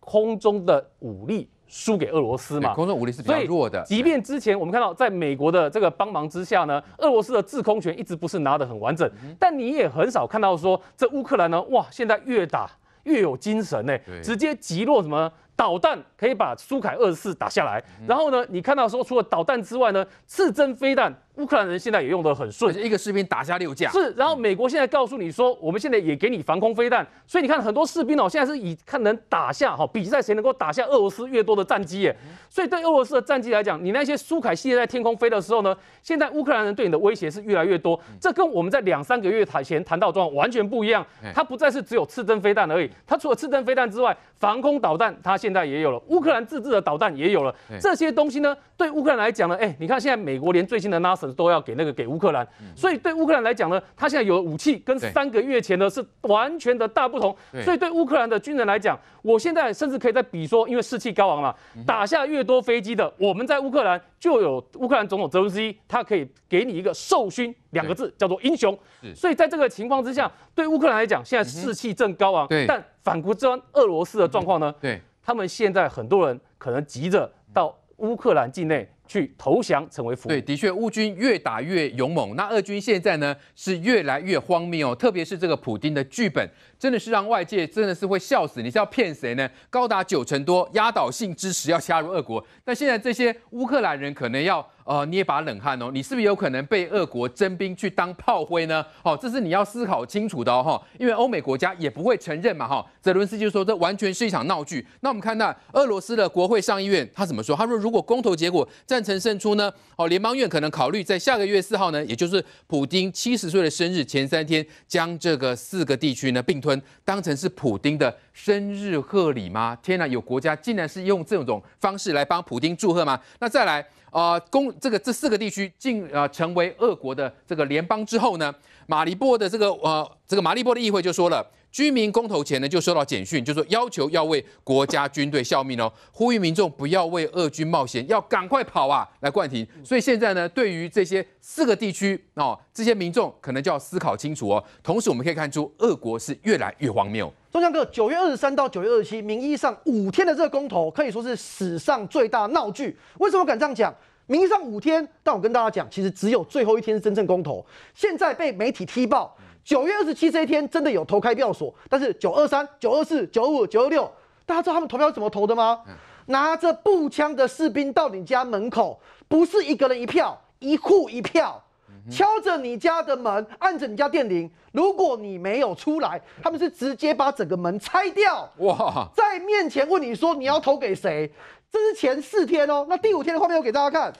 空中的武力。输给俄罗斯嘛，空中武力是比较弱的。即便之前我们看到，在美国的这个帮忙之下呢，俄罗斯的制空权一直不是拿得很完整。但你也很少看到说，这乌克兰呢，哇，现在越打越有精神呢，直接击落什么导弹，可以把苏凯二四打下来。然后呢，你看到说，除了导弹之外呢，刺针飞弹。乌克兰人现在也用得很顺，一个士兵打下六架。是，然后美国现在告诉你说，我们现在也给你防空飞弹，所以你看很多士兵哦，现在是以看能打下哈比赛，谁能够打下俄罗斯越多的战机耶。所以对俄罗斯的战机来讲，你那些苏凯系列在天空飞的时候呢，现在乌克兰人对你的威胁是越来越多。这跟我们在两三个月前谈到状完全不一样，它不再是只有刺针飞弹而已，它除了刺针飞弹之外，防空导弹它现在也有了，乌克兰自制的导弹也有了。这些东西呢，对乌克兰来讲呢，哎，你看现在美国连最新的拉。都要给那个给乌克兰，所以对乌克兰来讲呢，他现在有武器跟三个月前呢是完全的大不同。所以对乌克兰的军人来讲，我现在甚至可以再比说，因为士气高昂嘛，打下越多飞机的，我们在乌克兰就有乌克兰总统泽连斯基，他可以给你一个授勋两个字，叫做英雄。所以在这个情况之下，对乌克兰来讲，现在士气正高昂。但反过之，俄罗斯的状况呢？对，他们现在很多人可能急着到乌克兰境内。去投降成为俘虏？对，的确，乌军越打越勇猛。那俄军现在呢是越来越荒谬哦，特别是这个普京的剧本，真的是让外界真的是会笑死。你是要骗谁呢？高达九成多压倒性支持要加入俄国。那现在这些乌克兰人可能要呃捏把冷汗哦，你是不是有可能被俄国征兵去当炮灰呢？哦，这是你要思考清楚的哦，因为欧美国家也不会承认嘛哈。泽伦斯基说这完全是一场闹剧。那我们看到俄罗斯的国会上议院他怎么说？他说如果公投结果。赞成胜出呢？哦，联邦院可能考虑在下个月四号呢，也就是普丁七十岁的生日前三天，将这个四个地区呢并吞，当成是普丁的生日贺礼吗？天哪，有国家竟然是用这种方式来帮普丁祝贺吗？那再来，呃，公这个这四个地区进呃成为俄国的这个联邦之后呢，马里波的这个呃这个马里波的议会就说了。居民公投前呢，就收到简讯，就说要求要为国家军队效命哦，(laughs) 呼吁民众不要为俄军冒险，要赶快跑啊！来冠廷，所以现在呢，对于这些四个地区哦，这些民众可能就要思考清楚哦。同时，我们可以看出，俄国是越来越荒谬。中江哥，九月二十三到九月二十七，名义上五天的这个公投，可以说是史上最大闹剧。为什么敢这样讲？名义上五天，但我跟大家讲，其实只有最后一天是真正公投，现在被媒体踢爆。九月二十七这一天真的有投开票所，但是九二三、九二四、九五、九二六，大家知道他们投票怎么投的吗？拿着步枪的士兵到你家门口，不是一个人一票，一户一票，敲着你家的门，按着你家电铃，如果你没有出来，他们是直接把整个门拆掉。哇，在面前问你说你要投给谁？之前四天哦，那第五天的画面我给大家看。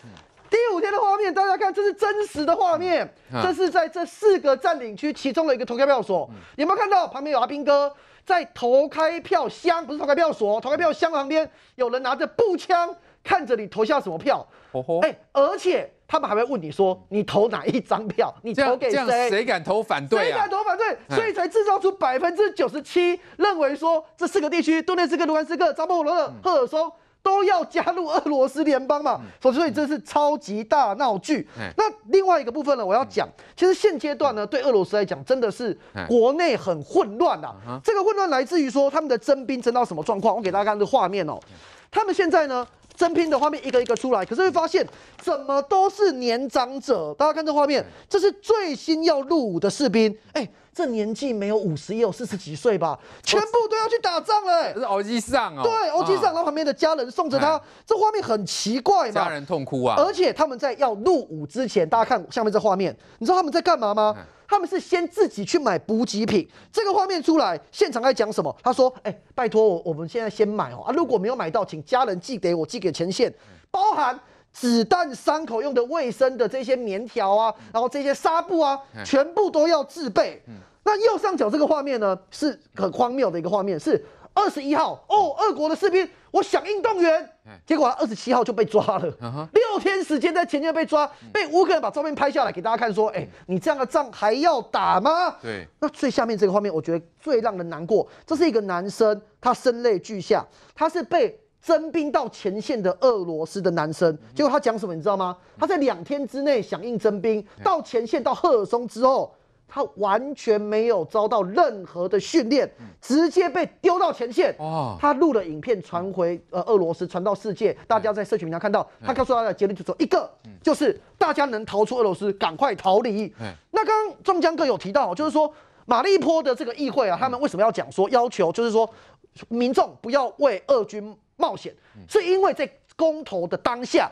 第五天的画面，大家看，这是真实的画面，这是在这四个占领区其中的一个投票票所，有没有看到旁边有阿兵哥在投开票箱？不是投开票所，投开票箱旁边有人拿着步枪看着你投下什么票，哦吼，哎，而且他们还会问你说你投哪一张票，你投给谁？谁敢投反对？谁敢投反对？所以才制造出百分之九十七认为说这四个地区顿内斯克、卢甘斯克、扎波罗热，或者说。都要加入俄罗斯联邦嘛，所以这是超级大闹剧。那另外一个部分呢，我要讲，其实现阶段呢，对俄罗斯来讲，真的是国内很混乱呐。这个混乱来自于说他们的征兵征到什么状况？我给大家看这画面哦，他们现在呢征兵的画面一个一个出来，可是会发现怎么都是年长者。大家看这画面，这是最新要入伍的士兵，哎。这年纪没有五十也有四十几岁吧，全部都要去打仗了。是耳基上哦。对，耳机上，然后旁边的家人送着他，这画面很奇怪嘛。家人痛哭啊！而且他们在要入伍之前，大家看下面这画面，你知道他们在干嘛吗？他们是先自己去买补给品。这个画面出来，现场在讲什么？他说：“哎，拜托我，我们现在先买哦啊！如果没有买到，请家人寄给我，寄给前线，包含。”子弹伤口用的卫生的这些棉条啊，然后这些纱布啊，全部都要自备。那右上角这个画面呢，是很荒谬的一个画面，是二十一号哦，俄国的士兵我响应动员，结果二十七号就被抓了，六天时间在前线被抓，被乌克兰把照片拍下来给大家看，说，哎，你这样的仗还要打吗？对。那最下面这个画面，我觉得最让人难过，这是一个男生，他声泪俱下，他是被。征兵到前线的俄罗斯的男生，结果他讲什么你知道吗？他在两天之内响应征兵到前线到赫尔松之后，他完全没有遭到任何的训练，直接被丢到前线。哦，他录了影片传回呃俄罗斯，传到世界，大家在社群平台看到。他告诉他的结论就是一个，就是大家能逃出俄罗斯，赶快逃离。那刚刚中江哥有提到，就是说马利坡的这个议会啊，他们为什么要讲说要求，就是说民众不要为俄军。冒险，是因为在公投的当下，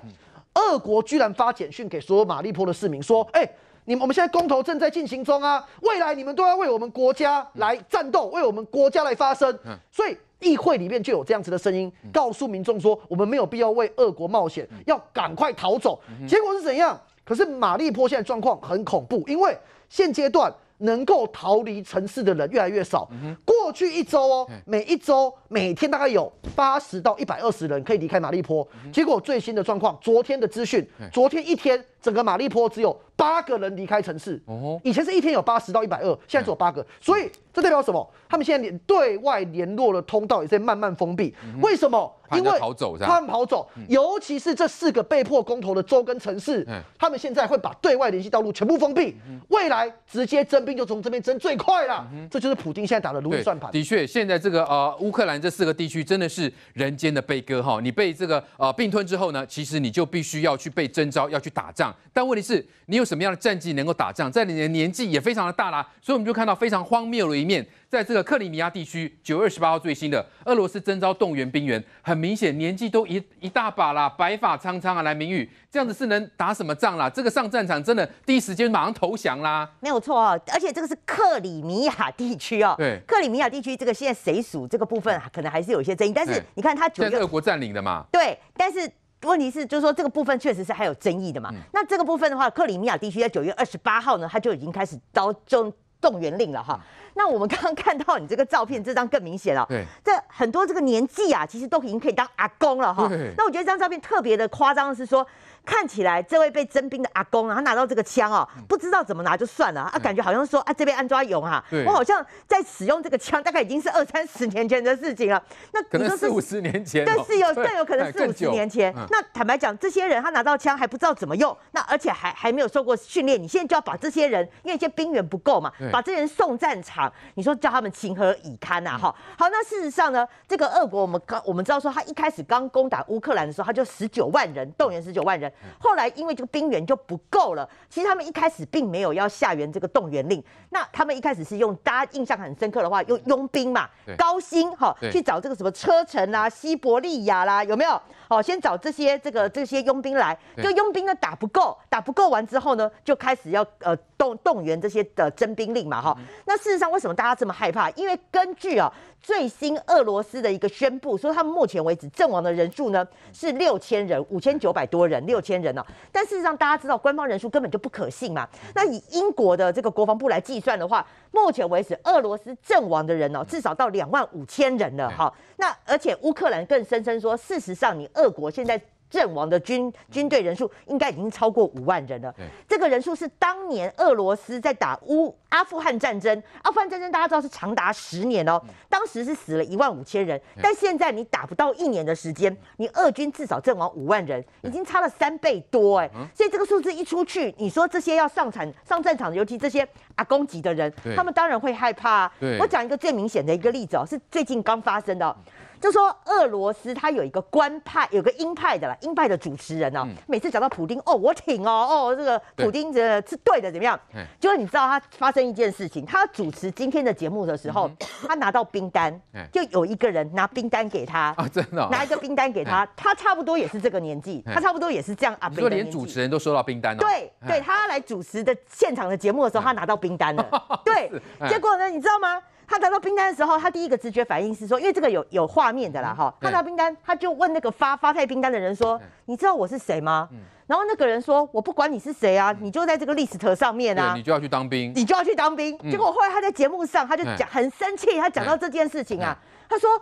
二国居然发简讯给所有马利坡的市民说：“哎，你我们现在公投正在进行中啊，未来你们都要为我们国家来战斗，为我们国家来发声。”所以议会里面就有这样子的声音，告诉民众说：“我们没有必要为二国冒险，要赶快逃走。”结果是怎样？可是马利坡现在状况很恐怖，因为现阶段。能够逃离城市的人越来越少。过去一周哦，每一周每天大概有八十到一百二十人可以离开马利坡。结果最新的状况，昨天的资讯，昨天一天整个马利坡只有。八个人离开城市，哦，以前是一天有八十到一百二，现在只有八个，所以这代表什么？他们现在连对外联络的通道也在慢慢封闭。为什么？因为跑走他们跑走，尤其是这四个被迫公投的州跟城市，他们现在会把对外联系道路全部封闭。未来直接征兵就从这边征最快了。这就是普京现在打的如意算盘。的确，现在这个呃乌克兰这四个地区真的是人间的悲歌哈。你被这个呃并吞之后呢，其实你就必须要去被征召要去打仗，但问题是，你有。什么样的战绩能够打仗？在你的年纪也非常的大啦，所以我们就看到非常荒谬的一面。在这个克里米亚地区，九月二十八号最新的俄罗斯征召动员兵员，很明显年纪都一一大把啦，白发苍苍啊，来明玉，这样子是能打什么仗啦？这个上战场真的第一时间马上投降啦，没有错啊。而且这个是克里米亚地区哦，对，克里米亚地区这个现在谁属这个部分，可能还是有一些争议。但是你看，他九是俄国占领的嘛？对，但是。问题是，就是说这个部分确实是还有争议的嘛。那这个部分的话，克里米亚地区在九月二十八号呢，他就已经开始招中动员令了哈。那我们刚刚看到你这个照片，这张更明显了。对，这很多这个年纪啊，其实都已经可以当阿公了哈。那我觉得这张照片特别的夸张的是说。看起来这位被征兵的阿公啊，他拿到这个枪哦，不知道怎么拿就算了，他感觉好像说啊，这边安抓勇哈，我好像在使用这个枪，大概已经是二三十年前的事情了，那可能四五十年前，对，是有更有可能四五十年前。那坦白讲，这些人他拿到枪还不知道怎么用，那而且还还没有受过训练，你现在就要把这些人，因为一些兵员不够嘛，把这些人送战场，你说叫他们情何以堪呐？哈，好，那事实上呢，这个俄国我们刚我们知道说，他一开始刚攻打乌克兰的时候，他就十九万人动员十九万人。后来因为这个兵员就不够了，其实他们一开始并没有要下源这个动员令，那他们一开始是用大家印象很深刻的话，用佣兵嘛，高薪哈去找这个什么车臣啦、西伯利亚啦，有没有？哦，先找这些这个这些佣兵来，就佣兵呢打不够，打不够完之后呢，就开始要呃动动员这些的征兵令嘛哈。那事实上为什么大家这么害怕？因为根据啊最新俄罗斯的一个宣布，说他们目前为止阵亡的人数呢是六千人，五千九百多人，六千人呢。但事实上大家知道，官方人数根本就不可信嘛。那以英国的这个国防部来计算的话，目前为止俄罗斯阵亡的人呢至少到两万五千人了哈。那而且乌克兰更声称说，事实上你。俄国现在阵亡的军军队人数应该已经超过五万人了。这个人数是当年俄罗斯在打乌阿富汗战争。阿富汗战争大家知道是长达十年哦，当时是死了一万五千人，但现在你打不到一年的时间，你俄军至少阵亡五万人，已经差了三倍多哎。所以这个数字一出去，你说这些要上场上战场，尤其这些阿公级的人，他们当然会害怕。我讲一个最明显的一个例子哦，是最近刚发生的。就说俄罗斯他有一个官派，有个鹰派的啦，鹰派的主持人哦，每次讲到普丁哦，我挺哦，哦这个普丁的是对的，怎么样？就是你知道他发生一件事情，他主持今天的节目的时候，他拿到冰单，就有一个人拿冰单给他啊，真的，拿一个冰单给他，他差不多也是这个年纪，他差不多也是这样啊，就连主持人都收到冰单了。对，对他来主持的现场的节目的时候，他拿到冰单了，(laughs) 对，结果呢，你知道吗？他拿到冰单的时候，他第一个直觉反应是说，因为这个有有画面的啦，哈，拿到冰单他就问那个发发派冰单的人说：“你知道我是谁吗？”然后那个人说：“我不管你是谁啊，你就在这个历史册上面啊。”你就要去当兵，你就要去当兵。结果后来他在节目上他就讲很生气，他讲到这件事情啊，他说：“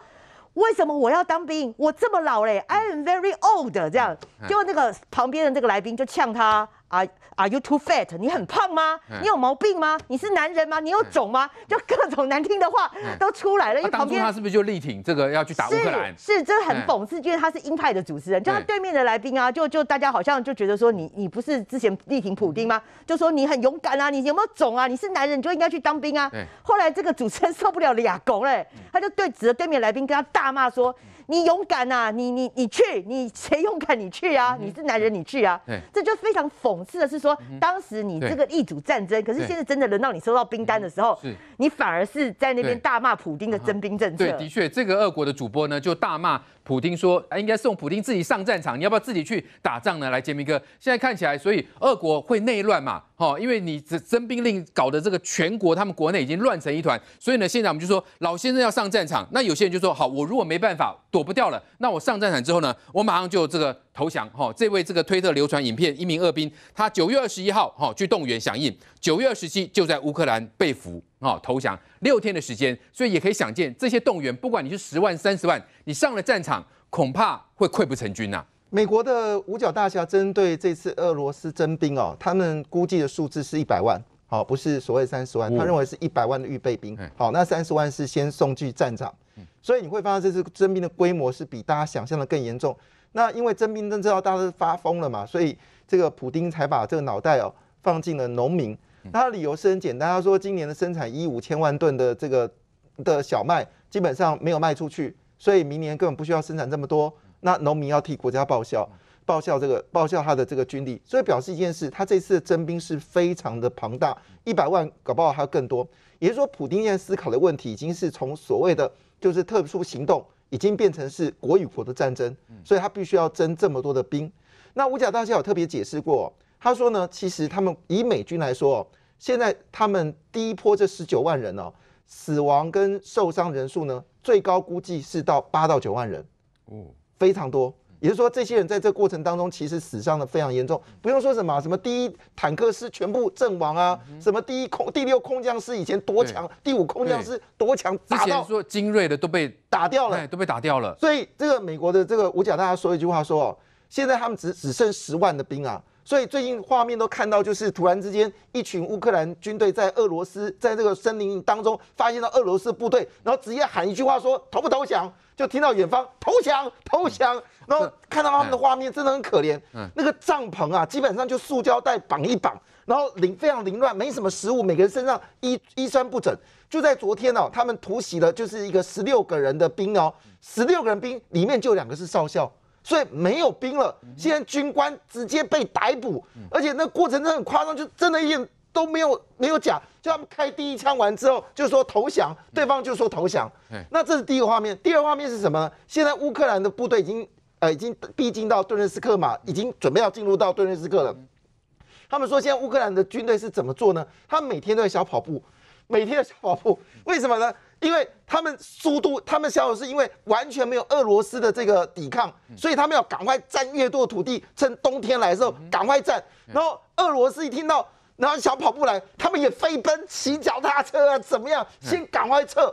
为什么我要当兵？我这么老嘞，I'm a very old。”这样，结果那个旁边的那个来宾就呛他。Are are you too fat？你很胖吗？你有毛病吗？你是男人吗？你有肿吗？就各种难听的话都出来了。因为旁边他是不是就力挺这个要去打乌克兰？是，这很讽刺，因为他是英派的主持人，就他对面的来宾啊，就就大家好像就觉得说你你不是之前力挺普丁吗？就说你很勇敢啊，你有没有肿啊？你是男人你就应该去当兵啊。后来这个主持人受不了了，亚嘞，他就对指着对面来宾跟他大骂说。你勇敢呐，你你你去，你谁勇敢你去啊？你是男人你去啊？这就非常讽刺的是说，当时你这个一组战争，可是现在真的轮到你收到兵单的时候，你反而是在那边大骂普京的征兵政策。对，的确，这个俄国的主播呢就大骂。普京说：“啊，应该送普京自己上战场。你要不要自己去打仗呢？”来，杰明哥，现在看起来，所以俄国会内乱嘛？哈，因为你征兵令搞的这个全国，他们国内已经乱成一团。所以呢，现在我们就说老先生要上战场。那有些人就说：“好，我如果没办法躲不掉了，那我上战场之后呢，我马上就这个。”投降哈，这位这个推特流传影片，一名俄兵，他九月二十一号哈去动员响应，九月二十七就在乌克兰被俘啊投降，六天的时间，所以也可以想见这些动员，不管你是十万三十万，你上了战场恐怕会溃不成军呐。美国的五角大侠针对这次俄罗斯征兵哦，他们估计的数字是一百万，好，不是所谓三十万，他认为是一百万的预备兵，好，那三十万是先送去战场，所以你会发现这次征兵的规模是比大家想象的更严重。那因为征兵政策，大家都发疯了嘛，所以这个普丁才把这个脑袋哦放进了农民。他的理由是很简单，他说今年的生产一五千万吨的这个的小麦基本上没有卖出去，所以明年根本不需要生产这么多。那农民要替国家报销报销这个报销他的这个军力，所以表示一件事，他这次征兵是非常的庞大，一百万搞不好还要更多。也就是说，普丁现在思考的问题已经是从所谓的就是特殊行动。已经变成是国与国的战争，所以他必须要征这么多的兵。那五角大校有特别解释过，他说呢，其实他们以美军来说，现在他们第一波这十九万人哦，死亡跟受伤人数呢，最高估计是到八到九万人，哦，非常多。也就是说，这些人在这过程当中，其实死伤的非常严重。不用说什么，什么第一坦克师全部阵亡啊，什么第一空、第六空降师以前多强，第五空降师多强，打到说精锐的都被打掉了，都被打掉了。所以这个美国的这个五角大家说一句话说哦，现在他们只只剩十万的兵啊。所以最近画面都看到，就是突然之间，一群乌克兰军队在俄罗斯在这个森林当中发现到俄罗斯部队，然后直接喊一句话说“投不投降”，就听到远方“投降投降”，然后看到他们的画面真的很可怜。那个帐篷啊，基本上就塑胶带绑一绑，然后凌非常凌乱，没什么食物，每个人身上衣衣衫不整。就在昨天哦，他们突袭了，就是一个十六个人的兵哦，十六个人兵里面就两个是少校。所以没有兵了，现在军官直接被逮捕，而且那过程真的很夸张，就真的点都没有没有假，就他们开第一枪完之后就说投降，对方就说投降。那这是第一个画面，第二画面是什么？现在乌克兰的部队已经呃已经逼近到顿涅斯克嘛，已经准备要进入到顿涅斯克了。他们说现在乌克兰的军队是怎么做呢？他们每天都在小跑步，每天的小跑步，为什么呢？因为他们速度，他们消是因为完全没有俄罗斯的这个抵抗，所以他们要赶快占越多土地，趁冬天来的时候赶快占。然后俄罗斯一听到，然后小跑步来，他们也飞奔骑脚踏车啊，怎么样，先赶快撤。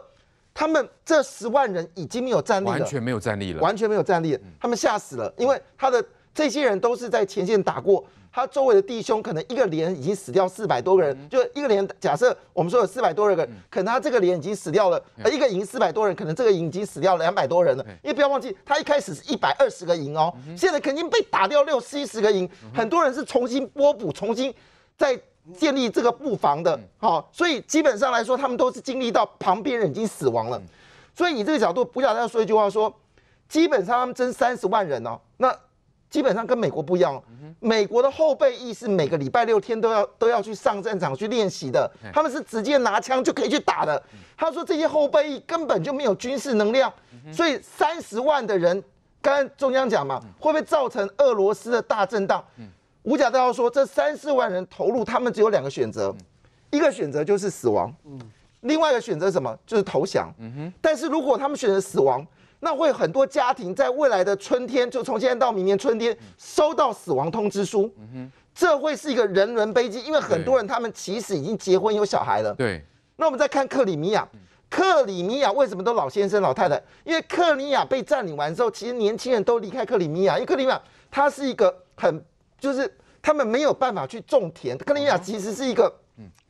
他们这十万人已经没有战力了，完全没有战力了，完全没有战力，他们吓死了，因为他的这些人都是在前线打过。他周围的弟兄可能一个连已经死掉四百多个人，就一个连假设我们说有四百多个人，可能他这个连已经死掉了，一个营四百多人，可能这个营已经死掉两百多人了。因为不要忘记，他一开始是一百二十个营哦，现在肯定被打掉六七十个营，很多人是重新拨补，重新再。建立这个布防的。好，所以基本上来说，他们都是经历到旁边人已经死亡了。所以以这个角度，不要再说一句话，说基本上他们争三十万人哦，那。基本上跟美国不一样，美国的后备役是每个礼拜六天都要都要去上战场去练习的，他们是直接拿枪就可以去打的。他说这些后备役根本就没有军事能量，所以三十万的人，刚刚中央讲嘛，会不会造成俄罗斯的大震荡？角甲道说，这三十万人投入，他们只有两个选择，一个选择就是死亡，另外一个选择什么，就是投降。但是如果他们选择死亡。那会很多家庭在未来的春天，就从现在到明年春天收到死亡通知书。嗯哼，这会是一个人伦悲剧，因为很多人他们其实已经结婚有小孩了。对。那我们再看克里米亚，克里米亚为什么都老先生老太太？因为克里米亚被占领完之后，其实年轻人都离开克里米亚，因为克里米亚它是一个很就是他们没有办法去种田。克里米亚其实是一个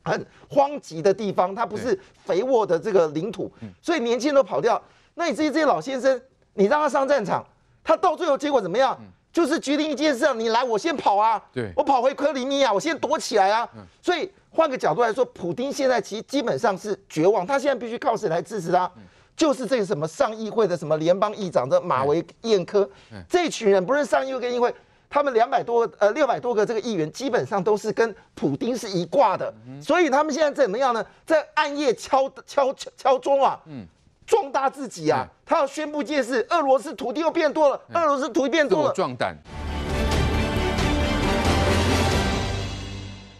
很荒瘠的地方，它不是肥沃的这个领土，所以年轻人都跑掉。那这些这些老先生，你让他上战场，他到最后结果怎么样？就是决定一件事，你来我先跑啊！对，我跑回克里米亚，我先躲起来啊！所以换个角度来说，普丁现在其实基本上是绝望，他现在必须靠谁来支持他？就是这个什么上议会的什么联邦议长的马维彦科，这群人不是上议会跟议会，他们两百多个呃六百多个这个议员基本上都是跟普丁是一挂的，所以他们现在怎么样呢？在暗夜敲敲敲敲钟啊！嗯。壮大自己啊！他要宣布件事，俄罗斯土地又变多了，俄罗斯土地变多了，壮胆。